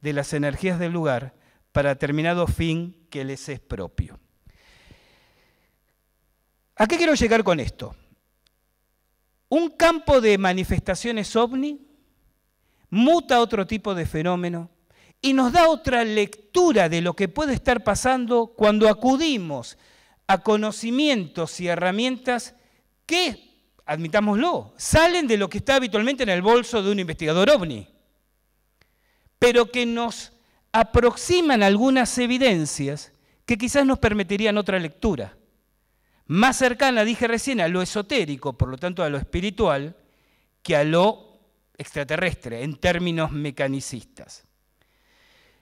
de las energías del lugar para determinado fin que les es propio. ¿A qué quiero llegar con esto? Un campo de manifestaciones ovni muta otro tipo de fenómeno y nos da otra lectura de lo que puede estar pasando cuando acudimos a conocimientos y herramientas que, admitámoslo, salen de lo que está habitualmente en el bolso de un investigador ovni, pero que nos aproximan algunas evidencias que quizás nos permitirían otra lectura más cercana, dije recién, a lo esotérico, por lo tanto a lo espiritual, que a lo extraterrestre, en términos mecanicistas.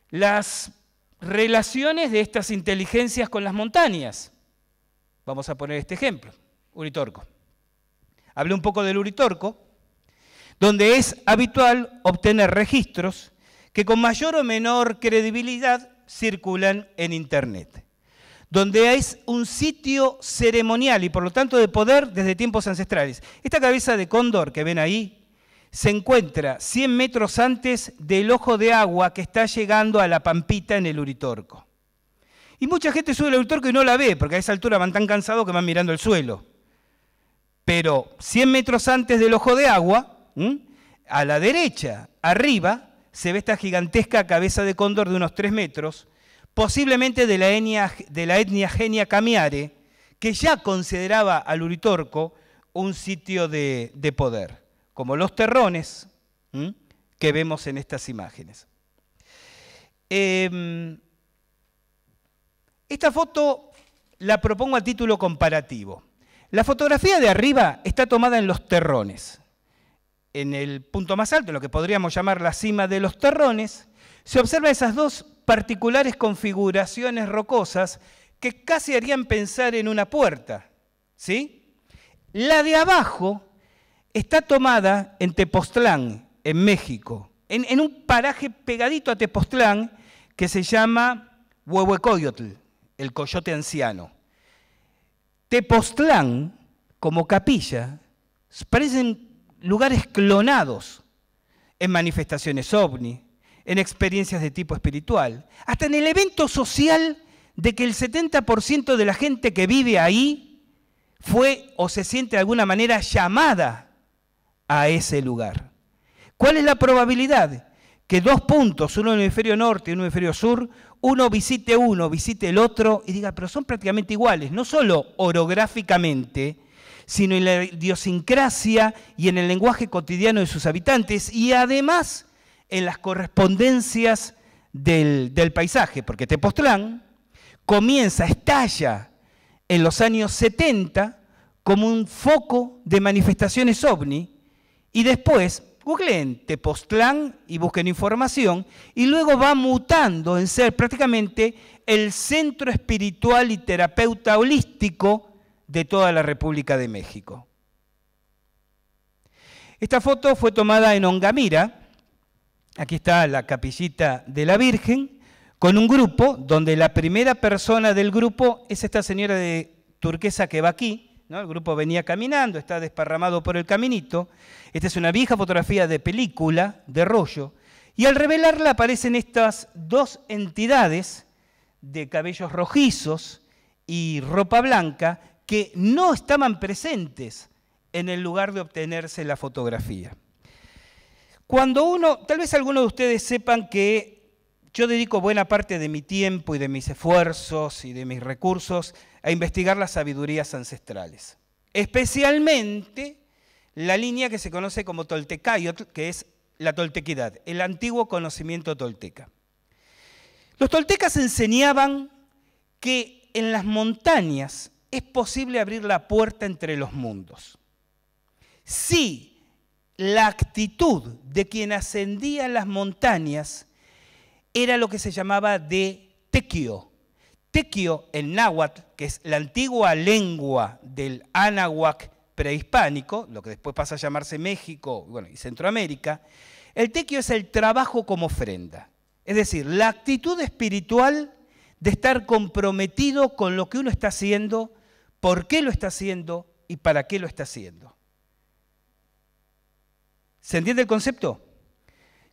Las relaciones de estas inteligencias con las montañas. Vamos a poner este ejemplo, Uritorco. Hablé un poco del Uritorco, donde es habitual obtener registros que con mayor o menor credibilidad circulan en Internet donde es un sitio ceremonial y por lo tanto de poder desde tiempos ancestrales. Esta cabeza de cóndor que ven ahí se encuentra 100 metros antes del ojo de agua que está llegando a la pampita en el Uritorco. Y mucha gente sube al Uritorco y no la ve, porque a esa altura van tan cansados que van mirando el suelo. Pero 100 metros antes del ojo de agua, a la derecha, arriba, se ve esta gigantesca cabeza de cóndor de unos 3 metros, posiblemente de la, etnia, genia Camiare, que ya consideraba al Uritorco un sitio de, poder, como los terrones que vemos en estas imágenes. Em, esta foto la propongo a título comparativo. La fotografía de arriba está tomada en los terrones. En el punto más alto, lo que podríamos llamar la cima de los terrones, se observan esas dos particulares configuraciones rocosas que casi harían pensar en una puerta. ¿sí? La de abajo está tomada en Tepoztlán, en México, en, un paraje pegadito a Tepoztlán que se llama Huehuecoyotl, el coyote anciano. Tepoztlán, como capilla, parecen lugares clonados en manifestaciones ovni, en experiencias de tipo espiritual, hasta en el evento social de que el 70% de la gente que vive ahí fue o se siente de alguna manera llamada a ese lugar. ¿Cuál es la probabilidad? Que dos puntos, uno en el hemisferio norte y uno en el hemisferio sur, uno visite uno, visite el otro y diga, pero son prácticamente iguales, no solo orográficamente, sino en la idiosincrasia y en el lenguaje cotidiano de sus habitantes. Y además en las correspondencias del, paisaje, porque Tepoztlán comienza, estalla en los años 70 como un foco de manifestaciones ovni y después googleen Tepoztlán y busquen información y luego va mutando en ser prácticamente el centro espiritual y terapeuta holístico de toda la República de México. Esta foto fue tomada en Ongamira, Aquí está la capillita de la Virgen, con un grupo donde la primera persona del grupo es esta señora de turquesa que va aquí. ¿no? El grupo venía caminando, está desparramado por el caminito. Esta es una vieja fotografía de película, de rollo. Y al revelarla aparecen estas dos entidades de cabellos rojizos y ropa blanca que no estaban presentes en el lugar de obtenerse la fotografía. Cuando uno, tal vez algunos de ustedes sepan que yo dedico buena parte de mi tiempo y de mis esfuerzos y de mis recursos a investigar las sabidurías ancestrales, especialmente la línea que se conoce como toltecayo, que es la toltequidad, el antiguo conocimiento tolteca. Los toltecas enseñaban que en las montañas es posible abrir la puerta entre los mundos. Sí la actitud de quien ascendía las montañas era lo que se llamaba de tequio. Tequio en náhuatl, que es la antigua lengua del anáhuac prehispánico, lo que después pasa a llamarse México y Centroamérica, el tequio es el trabajo como ofrenda. Es decir, la actitud espiritual de estar comprometido con lo que uno está haciendo, por qué lo está haciendo y para qué lo está haciendo. ¿Se entiende el concepto?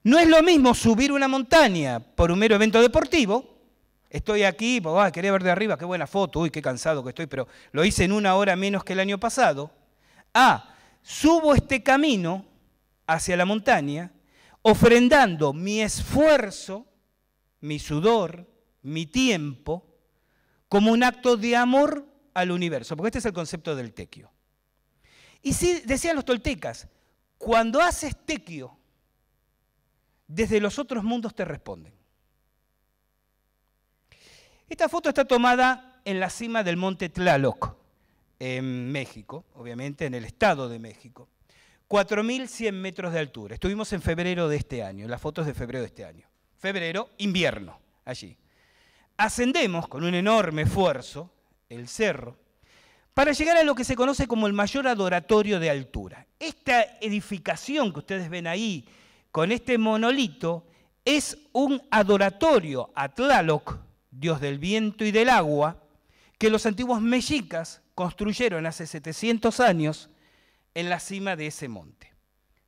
No es lo mismo subir una montaña por un mero evento deportivo. Estoy aquí, ah, quería ver de arriba, qué buena foto, uy, qué cansado que estoy, pero lo hice en una hora menos que el año pasado. Ah, subo este camino hacia la montaña, ofrendando mi esfuerzo, mi sudor, mi tiempo, como un acto de amor al universo, porque este es el concepto del tequio. Y sí, decían los toltecas, cuando haces tequio, desde los otros mundos te responden. Esta foto está tomada en la cima del monte Tlaloc, en México, obviamente en el estado de México. 4.100 metros de altura. Estuvimos en febrero de este año, las fotos de febrero de este año. Febrero, invierno, allí. Ascendemos con un enorme esfuerzo el cerro para llegar a lo que se conoce como el mayor adoratorio de altura. Esta edificación que ustedes ven ahí con este monolito es un adoratorio a Tlaloc, dios del viento y del agua, que los antiguos mexicas construyeron hace 700 años en la cima de ese monte.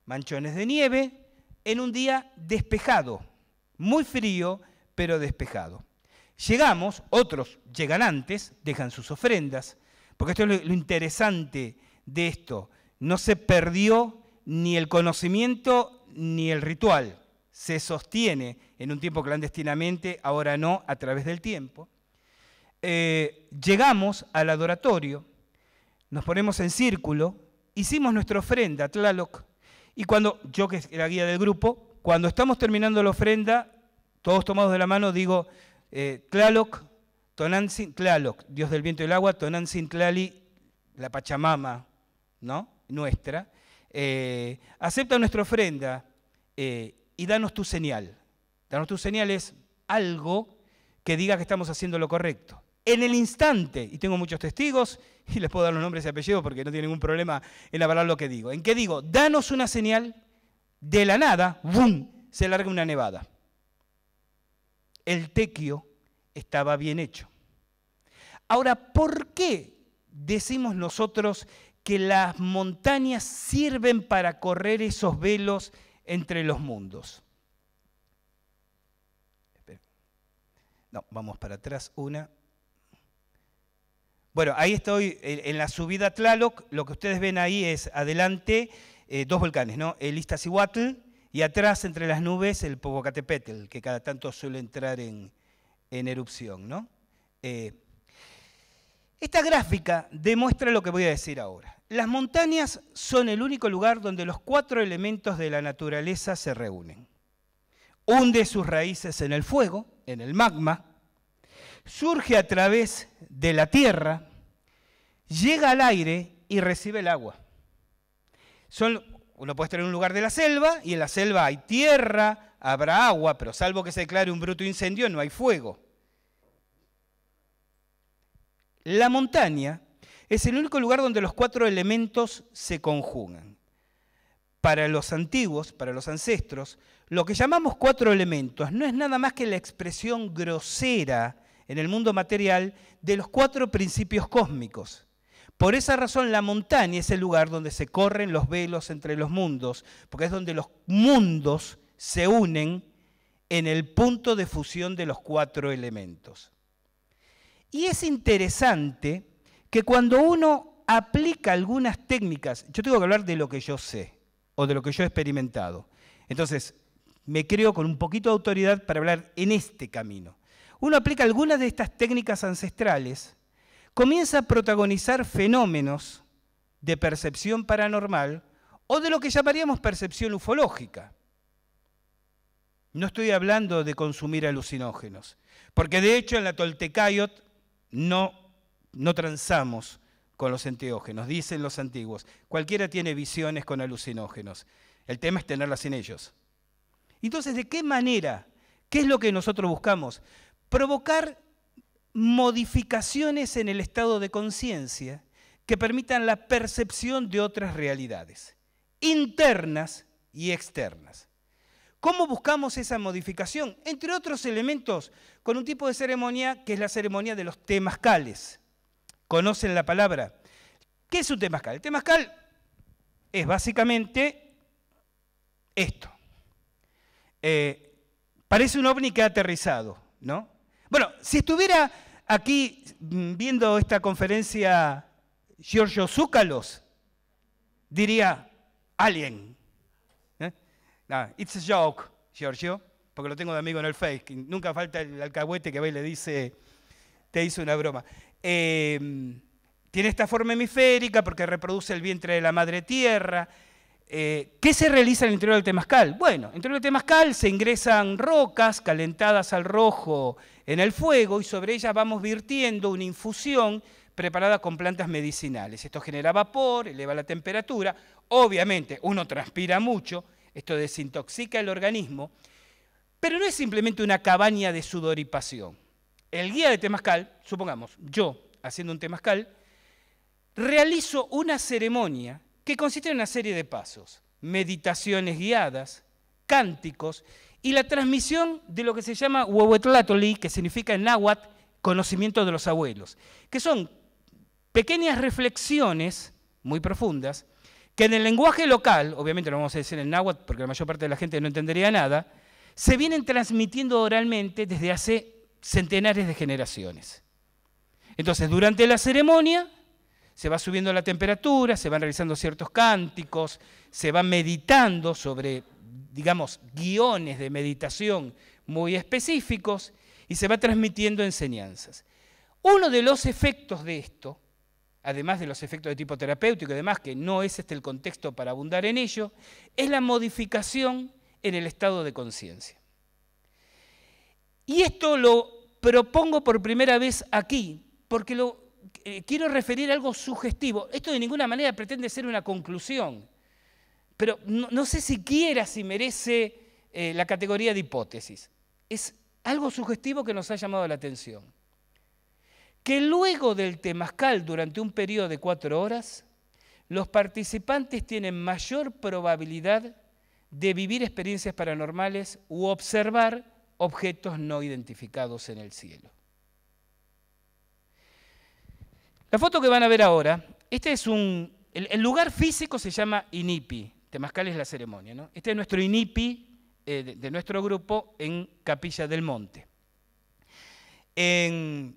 Manchones de nieve en un día despejado, muy frío, pero despejado. Llegamos, otros llegan antes, dejan sus ofrendas, porque esto es lo, interesante de esto. No se perdió ni el conocimiento ni el ritual. Se sostiene en un tiempo clandestinamente, ahora no, a través del tiempo. Eh, llegamos al adoratorio, nos ponemos en círculo, hicimos nuestra ofrenda, Tlaloc, y cuando, yo que es la guía del grupo, cuando estamos terminando la ofrenda, todos tomados de la mano, digo, eh, Tlaloc, Tonantzin Tlaloc, dios del viento y el agua, Tonantzin Tlali, la Pachamama, ¿no? Nuestra. Eh, acepta nuestra ofrenda eh, y danos tu señal. Danos tu señal es algo que diga que estamos haciendo lo correcto. En el instante, y tengo muchos testigos, y les puedo dar los nombres y apellidos porque no tiene ningún problema en hablar lo que digo. ¿En qué digo? Danos una señal, de la nada, ¡bum! se larga una nevada. El tequio estaba bien hecho. Ahora, ¿por qué decimos nosotros que las montañas sirven para correr esos velos entre los mundos? No, vamos para atrás, una. Bueno, ahí estoy en la subida Tlaloc, lo que ustedes ven ahí es adelante eh, dos volcanes, ¿no? El Iztaccíhuatl y atrás entre las nubes el Popocatépetl, que cada tanto suele entrar en, en erupción. ¿no? Eh, esta gráfica demuestra lo que voy a decir ahora. Las montañas son el único lugar donde los cuatro elementos de la naturaleza se reúnen. Hunde sus raíces en el fuego, en el magma, surge a través de la tierra, llega al aire y recibe el agua. Son, uno puede estar en un lugar de la selva y en la selva hay tierra, habrá agua, pero salvo que se declare un bruto incendio no hay fuego. La montaña es el único lugar donde los cuatro elementos se conjugan. Para los antiguos, para los ancestros, lo que llamamos cuatro elementos no es nada más que la expresión grosera en el mundo material de los cuatro principios cósmicos. Por esa razón la montaña es el lugar donde se corren los velos entre los mundos, porque es donde los mundos se unen en el punto de fusión de los cuatro elementos. Y es interesante que cuando uno aplica algunas técnicas, yo tengo que hablar de lo que yo sé o de lo que yo he experimentado. Entonces, me creo con un poquito de autoridad para hablar en este camino. Uno aplica algunas de estas técnicas ancestrales, comienza a protagonizar fenómenos de percepción paranormal o de lo que llamaríamos percepción ufológica. No estoy hablando de consumir alucinógenos, porque de hecho en la Toltecayot no, no transamos con los enteógenos, dicen los antiguos. Cualquiera tiene visiones con alucinógenos. El tema es tenerlas en ellos. Entonces, ¿de qué manera? ¿Qué es lo que nosotros buscamos? Provocar modificaciones en el estado de conciencia que permitan la percepción de otras realidades, internas y externas. ¿Cómo buscamos esa modificación? Entre otros elementos, con un tipo de ceremonia que es la ceremonia de los temazcales. Conocen la palabra. ¿Qué es un temazcal? El temascal es básicamente esto. Eh, parece un ovni que ha aterrizado, ¿no? Bueno, si estuviera aquí mm, viendo esta conferencia Giorgio Zúcalos, diría, alguien it's a joke, Giorgio, porque lo tengo de amigo en el Face. Nunca falta el alcahuete que ve le dice, te hizo una broma. Em, tiene esta forma hemisférica porque reproduce el vientre de la madre tierra. Eh, ¿Qué se realiza en el interior del temazcal? Bueno, en el interior del temazcal se ingresan rocas calentadas al rojo en el fuego y sobre ellas vamos virtiendo una infusión preparada con plantas medicinales. Esto genera vapor, eleva la temperatura, obviamente uno transpira mucho, esto desintoxica el organismo, pero no es simplemente una cabaña de sudoripación. El guía de temazcal, supongamos, yo haciendo un temazcal, realizo una ceremonia que consiste en una serie de pasos, meditaciones guiadas, cánticos y la transmisión de lo que se llama huehuetlatoli, que significa en náhuatl conocimiento de los abuelos, que son pequeñas reflexiones muy profundas que en el lenguaje local, obviamente lo vamos a decir en náhuatl porque la mayor parte de la gente no entendería nada, se vienen transmitiendo oralmente desde hace centenares de generaciones. Entonces, durante la ceremonia se va subiendo la temperatura, se van realizando ciertos cánticos, se va meditando sobre, digamos, guiones de meditación muy específicos y se va transmitiendo enseñanzas. Uno de los efectos de esto además de los efectos de tipo terapéutico y demás, que no es este el contexto para abundar en ello, es la modificación en el estado de conciencia. Y esto lo propongo por primera vez aquí, porque eh, quiero referir algo sugestivo. Esto de ninguna manera pretende ser una conclusión, pero no, sé siquiera si merece eh, la categoría de hipótesis. Es algo sugestivo que nos ha llamado la atención que luego del temazcal durante un periodo de cuatro horas, los participantes tienen mayor probabilidad de vivir experiencias paranormales u observar objetos no identificados en el cielo. La foto que van a ver ahora, este es un, el, lugar físico se llama Inipi, Temazcal es la ceremonia, ¿no? Este es nuestro Inipi eh, de, de, nuestro grupo en Capilla del Monte. En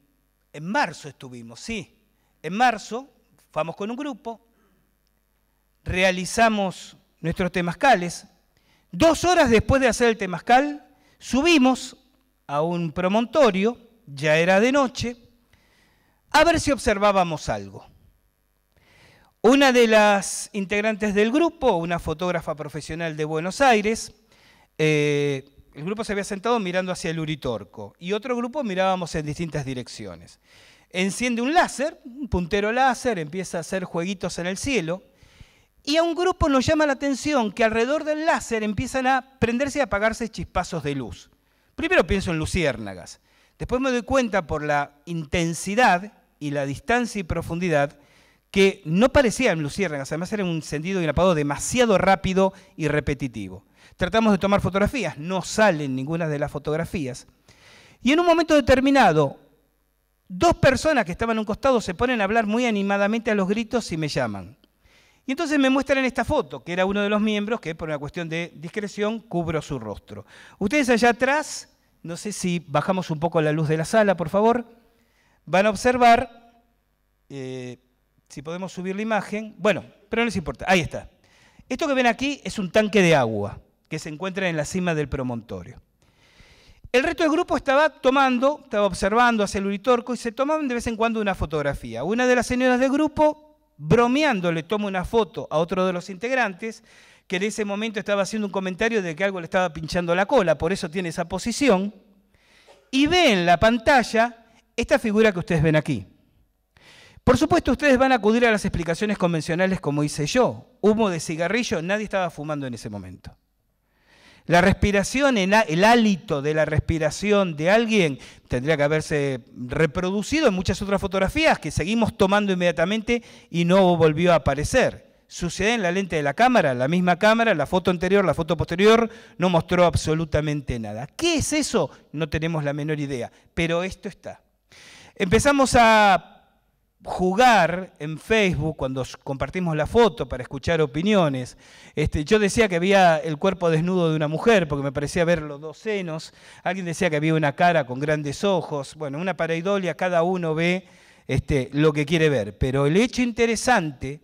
en marzo estuvimos, sí. En marzo fuimos con un grupo, realizamos nuestros temascales. Dos horas después de hacer el temascal, subimos a un promontorio, ya era de noche, a ver si observábamos algo. Una de las integrantes del grupo, una fotógrafa profesional de Buenos Aires, eh, el grupo se había sentado mirando hacia el Uritorco y otro grupo mirábamos en distintas direcciones. Enciende un láser, un puntero láser, empieza a hacer jueguitos en el cielo y a un grupo nos llama la atención que alrededor del láser empiezan a prenderse y apagarse chispazos de luz. Primero pienso en luciérnagas, después me doy cuenta por la intensidad y la distancia y profundidad que no parecían luciérnagas, además era un encendido y un apagado demasiado rápido y repetitivo tratamos de tomar fotografías, no salen ninguna de las fotografías. Y en un momento determinado, dos personas que estaban a un costado se ponen a hablar muy animadamente a los gritos y me llaman. Y entonces me muestran esta foto, que era uno de los miembros que por una cuestión de discreción cubro su rostro. Ustedes allá atrás, no sé si bajamos un poco la luz de la sala, por favor, van a observar, eh, si podemos subir la imagen, bueno, pero no les importa, ahí está. Esto que ven aquí es un tanque de agua que se encuentra en la cima del promontorio. El resto del grupo estaba tomando, estaba observando a Celulitorco y se tomaban de vez en cuando una fotografía. Una de las señoras del grupo, bromeando, le toma una foto a otro de los integrantes, que en ese momento estaba haciendo un comentario de que algo le estaba pinchando la cola, por eso tiene esa posición, y ve en la pantalla esta figura que ustedes ven aquí. Por supuesto, ustedes van a acudir a las explicaciones convencionales como hice yo. Humo de cigarrillo, nadie estaba fumando en ese momento. La respiración, el hálito de la respiración de alguien tendría que haberse reproducido en muchas otras fotografías que seguimos tomando inmediatamente y no volvió a aparecer. Sucede en la lente de la cámara, la misma cámara, la foto anterior, la foto posterior, no mostró absolutamente nada. ¿Qué es eso? No tenemos la menor idea, pero esto está. Empezamos a jugar en Facebook cuando compartimos la foto para escuchar opiniones. Este, yo decía que había el cuerpo desnudo de una mujer porque me parecía ver los dos senos. Alguien decía que había una cara con grandes ojos. Bueno, una pareidolia, cada uno ve este, lo que quiere ver. Pero el hecho interesante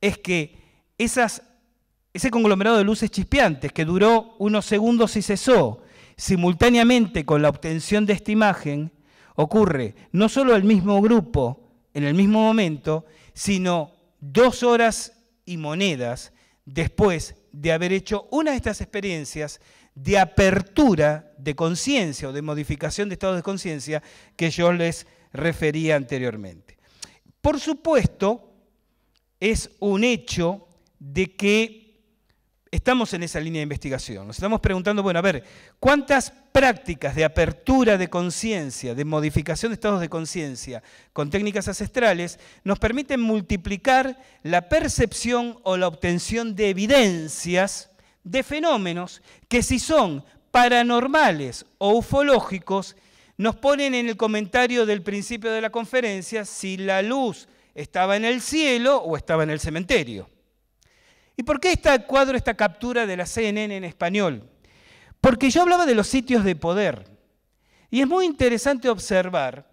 es que ese conglomerado de luces chispeantes que duró unos segundos y cesó, simultáneamente con la obtención de esta imagen, ocurre no solo el mismo grupo, en el mismo momento, sino dos horas y monedas después de haber hecho una de estas experiencias de apertura de conciencia o de modificación de estado de conciencia que yo les refería anteriormente. Por supuesto, es un hecho de que estamos en esa línea de investigación. Nos estamos preguntando, bueno, a ver, ¿cuántas prácticas de apertura de conciencia, de modificación de estados de conciencia con técnicas ancestrales nos permiten multiplicar la percepción o la obtención de evidencias de fenómenos que si son paranormales o ufológicos, nos ponen en el comentario del principio de la conferencia si la luz estaba en el cielo o estaba en el cementerio. ¿Y por qué está cuadro esta captura de la CNN en español? Porque yo hablaba de los sitios de poder. Y es muy interesante observar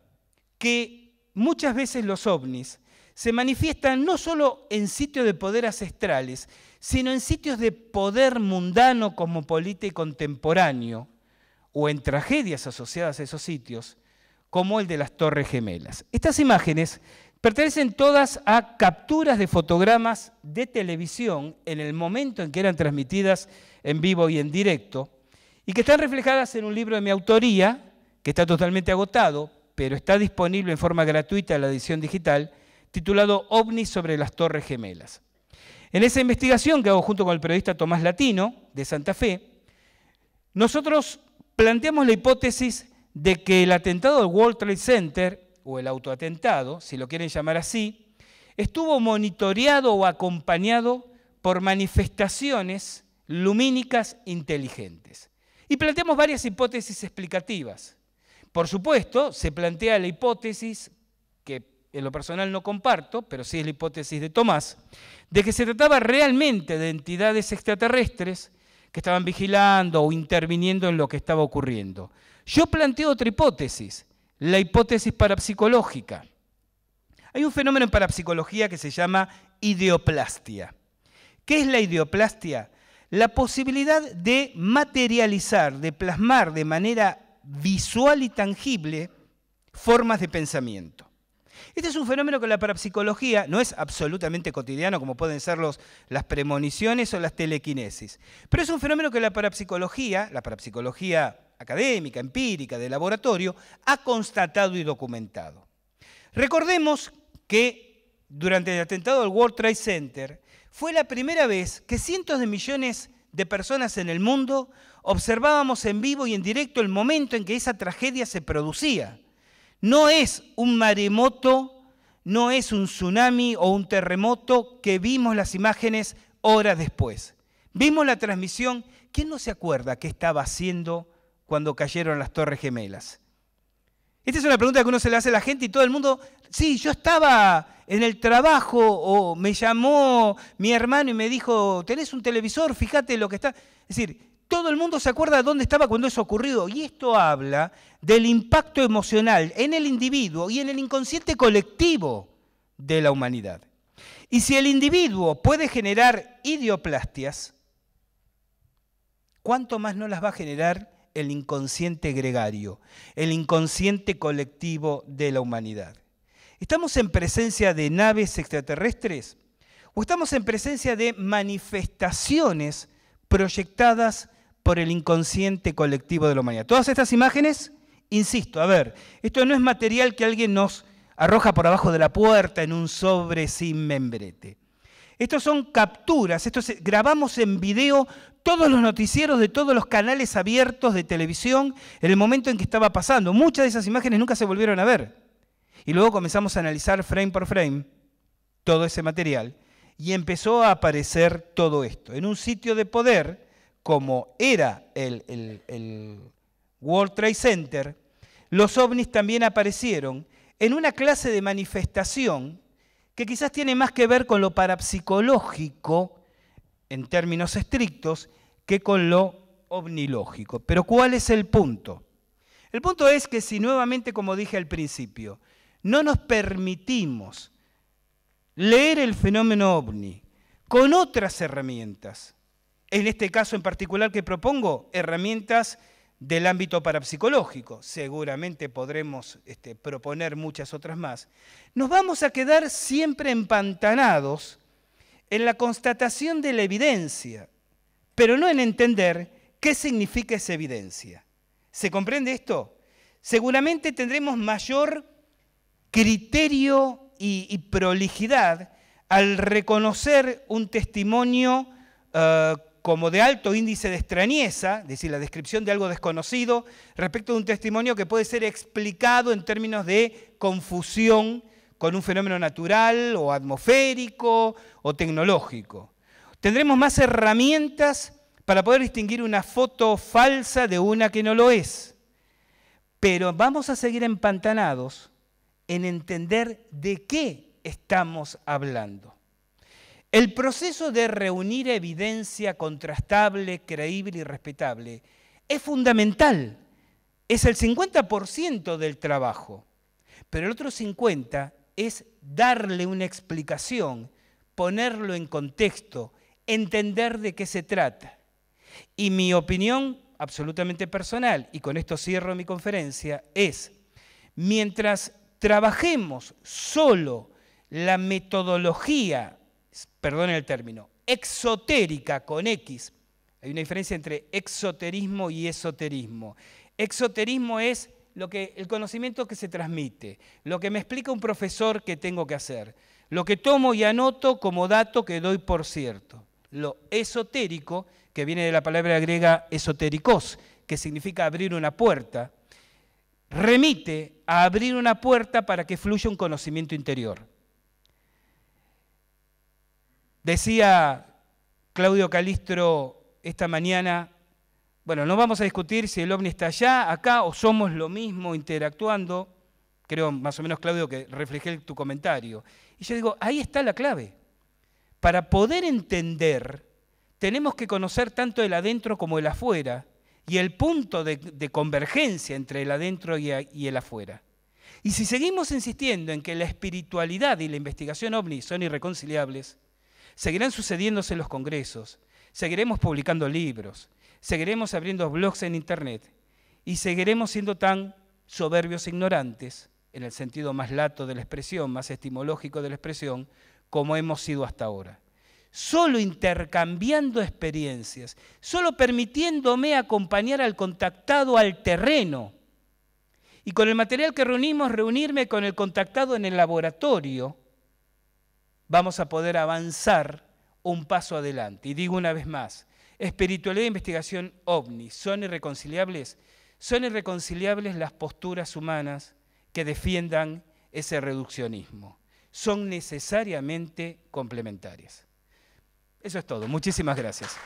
que muchas veces los ovnis se manifiestan no solo en sitios de poder ancestrales, sino en sitios de poder mundano, cosmopolita y contemporáneo, o en tragedias asociadas a esos sitios, como el de las Torres Gemelas. Estas imágenes pertenecen todas a capturas de fotogramas de televisión en el momento en que eran transmitidas en vivo y en directo, y que están reflejadas en un libro de mi autoría, que está totalmente agotado, pero está disponible en forma gratuita en la edición digital, titulado OVNI sobre las Torres Gemelas. En esa investigación que hago junto con el periodista Tomás Latino, de Santa Fe, nosotros planteamos la hipótesis de que el atentado del World Trade Center o el autoatentado, si lo quieren llamar así, estuvo monitoreado o acompañado por manifestaciones lumínicas inteligentes. Y planteamos varias hipótesis explicativas. Por supuesto, se plantea la hipótesis, que en lo personal no comparto, pero sí es la hipótesis de Tomás, de que se trataba realmente de entidades extraterrestres que estaban vigilando o interviniendo en lo que estaba ocurriendo. Yo planteo otra hipótesis, la hipótesis parapsicológica. Hay un fenómeno en parapsicología que se llama ideoplastia. ¿Qué es la ideoplastia? La posibilidad de materializar, de plasmar de manera visual y tangible formas de pensamiento. Este es un fenómeno que la parapsicología no es absolutamente cotidiano, como pueden ser los, las premoniciones o las telequinesis, pero es un fenómeno que la parapsicología, la parapsicología académica, empírica, de laboratorio, ha constatado y documentado. Recordemos que durante el atentado al World Trade Center fue la primera vez que cientos de millones de personas en el mundo observábamos en vivo y en directo el momento en que esa tragedia se producía. No es un maremoto, no es un tsunami o un terremoto que vimos las imágenes horas después. Vimos la transmisión. ¿Quién no se acuerda qué estaba haciendo cuando cayeron las Torres Gemelas? Esta es una pregunta que uno se le hace a la gente y todo el mundo, sí, yo estaba en el trabajo o me llamó mi hermano y me dijo, tenés un televisor, fíjate lo que está. Es decir, todo el mundo se acuerda de dónde estaba cuando eso ocurrió y esto habla del impacto emocional en el individuo y en el inconsciente colectivo de la humanidad. Y si el individuo puede generar idioplastias, ¿cuánto más no las va a generar el inconsciente gregario, el inconsciente colectivo de la humanidad. ¿Estamos en presencia de naves extraterrestres o estamos en presencia de manifestaciones proyectadas por el inconsciente colectivo de la humanidad? Todas estas imágenes, insisto, a ver, esto no es material que alguien nos arroja por abajo de la puerta en un sobre sin membrete. Estos son capturas, grabamos en video todos los noticieros de todos los canales abiertos de televisión en el momento en que estaba pasando. Muchas de esas imágenes nunca se volvieron a ver. Y luego comenzamos a analizar frame por frame todo ese material y empezó a aparecer todo esto. En un sitio de poder, como era el World Trade Center, los ovnis también aparecieron en una clase de manifestación que quizás tiene más que ver con lo parapsicológico, en términos estrictos, que con lo omnilógico. Pero ¿cuál es el punto? El punto es que si nuevamente, como dije al principio, no nos permitimos leer el fenómeno ovni con otras herramientas, en este caso en particular que propongo, herramientas del ámbito parapsicológico, seguramente podremos este, proponer muchas otras más, nos vamos a quedar siempre empantanados en la constatación de la evidencia, pero no en entender qué significa esa evidencia. ¿Se comprende esto? Seguramente tendremos mayor criterio y, prolijidad al reconocer un testimonio eh, como de alto índice de extrañeza, es decir, la descripción de algo desconocido, respecto de un testimonio que puede ser explicado en términos de confusión con un fenómeno natural o atmosférico o tecnológico. Tendremos más herramientas para poder distinguir una foto falsa de una que no lo es. Pero vamos a seguir empantanados en entender de qué estamos hablando. El proceso de reunir evidencia contrastable, creíble y respetable es fundamental. Es el 50% del trabajo. Pero el otro 50% es darle una explicación, ponerlo en contexto, entender de qué se trata. Y mi opinión absolutamente personal, y con esto cierro mi conferencia, es, mientras trabajemos solo la metodología perdón el término, exotérica con X. Hay una diferencia entre exoterismo y esoterismo. Exoterismo es lo que, el conocimiento que se transmite, lo que me explica un profesor que tengo que hacer, lo que tomo y anoto como dato que doy por cierto. Lo esotérico, que viene de la palabra griega esotéricos, que significa abrir una puerta, remite a abrir una puerta para que fluya un conocimiento interior. Decía Claudio Calistro esta mañana, bueno, no vamos a discutir si el ovni está allá, acá, o somos lo mismo interactuando. Creo más o menos, Claudio, que reflejé tu comentario. Y yo digo, ahí está la clave. Para poder entender, tenemos que conocer tanto el adentro como el afuera y el punto de, convergencia entre el adentro y, y el afuera. Y si seguimos insistiendo en que la espiritualidad y la investigación ovni son irreconciliables, Seguirán sucediéndose los congresos, seguiremos publicando libros, seguiremos abriendo blogs en Internet y seguiremos siendo tan soberbios e ignorantes, en el sentido más lato de la expresión, más estimológico de la expresión, como hemos sido hasta ahora. Solo intercambiando experiencias, solo permitiéndome acompañar al contactado al terreno y con el material que reunimos reunirme con el contactado en el laboratorio vamos a poder avanzar un paso adelante. Y digo una vez más, espiritualidad e investigación ovni, ¿son irreconciliables? Son irreconciliables las posturas humanas que defiendan ese reduccionismo. Son necesariamente complementarias. Eso es todo. Muchísimas gracias.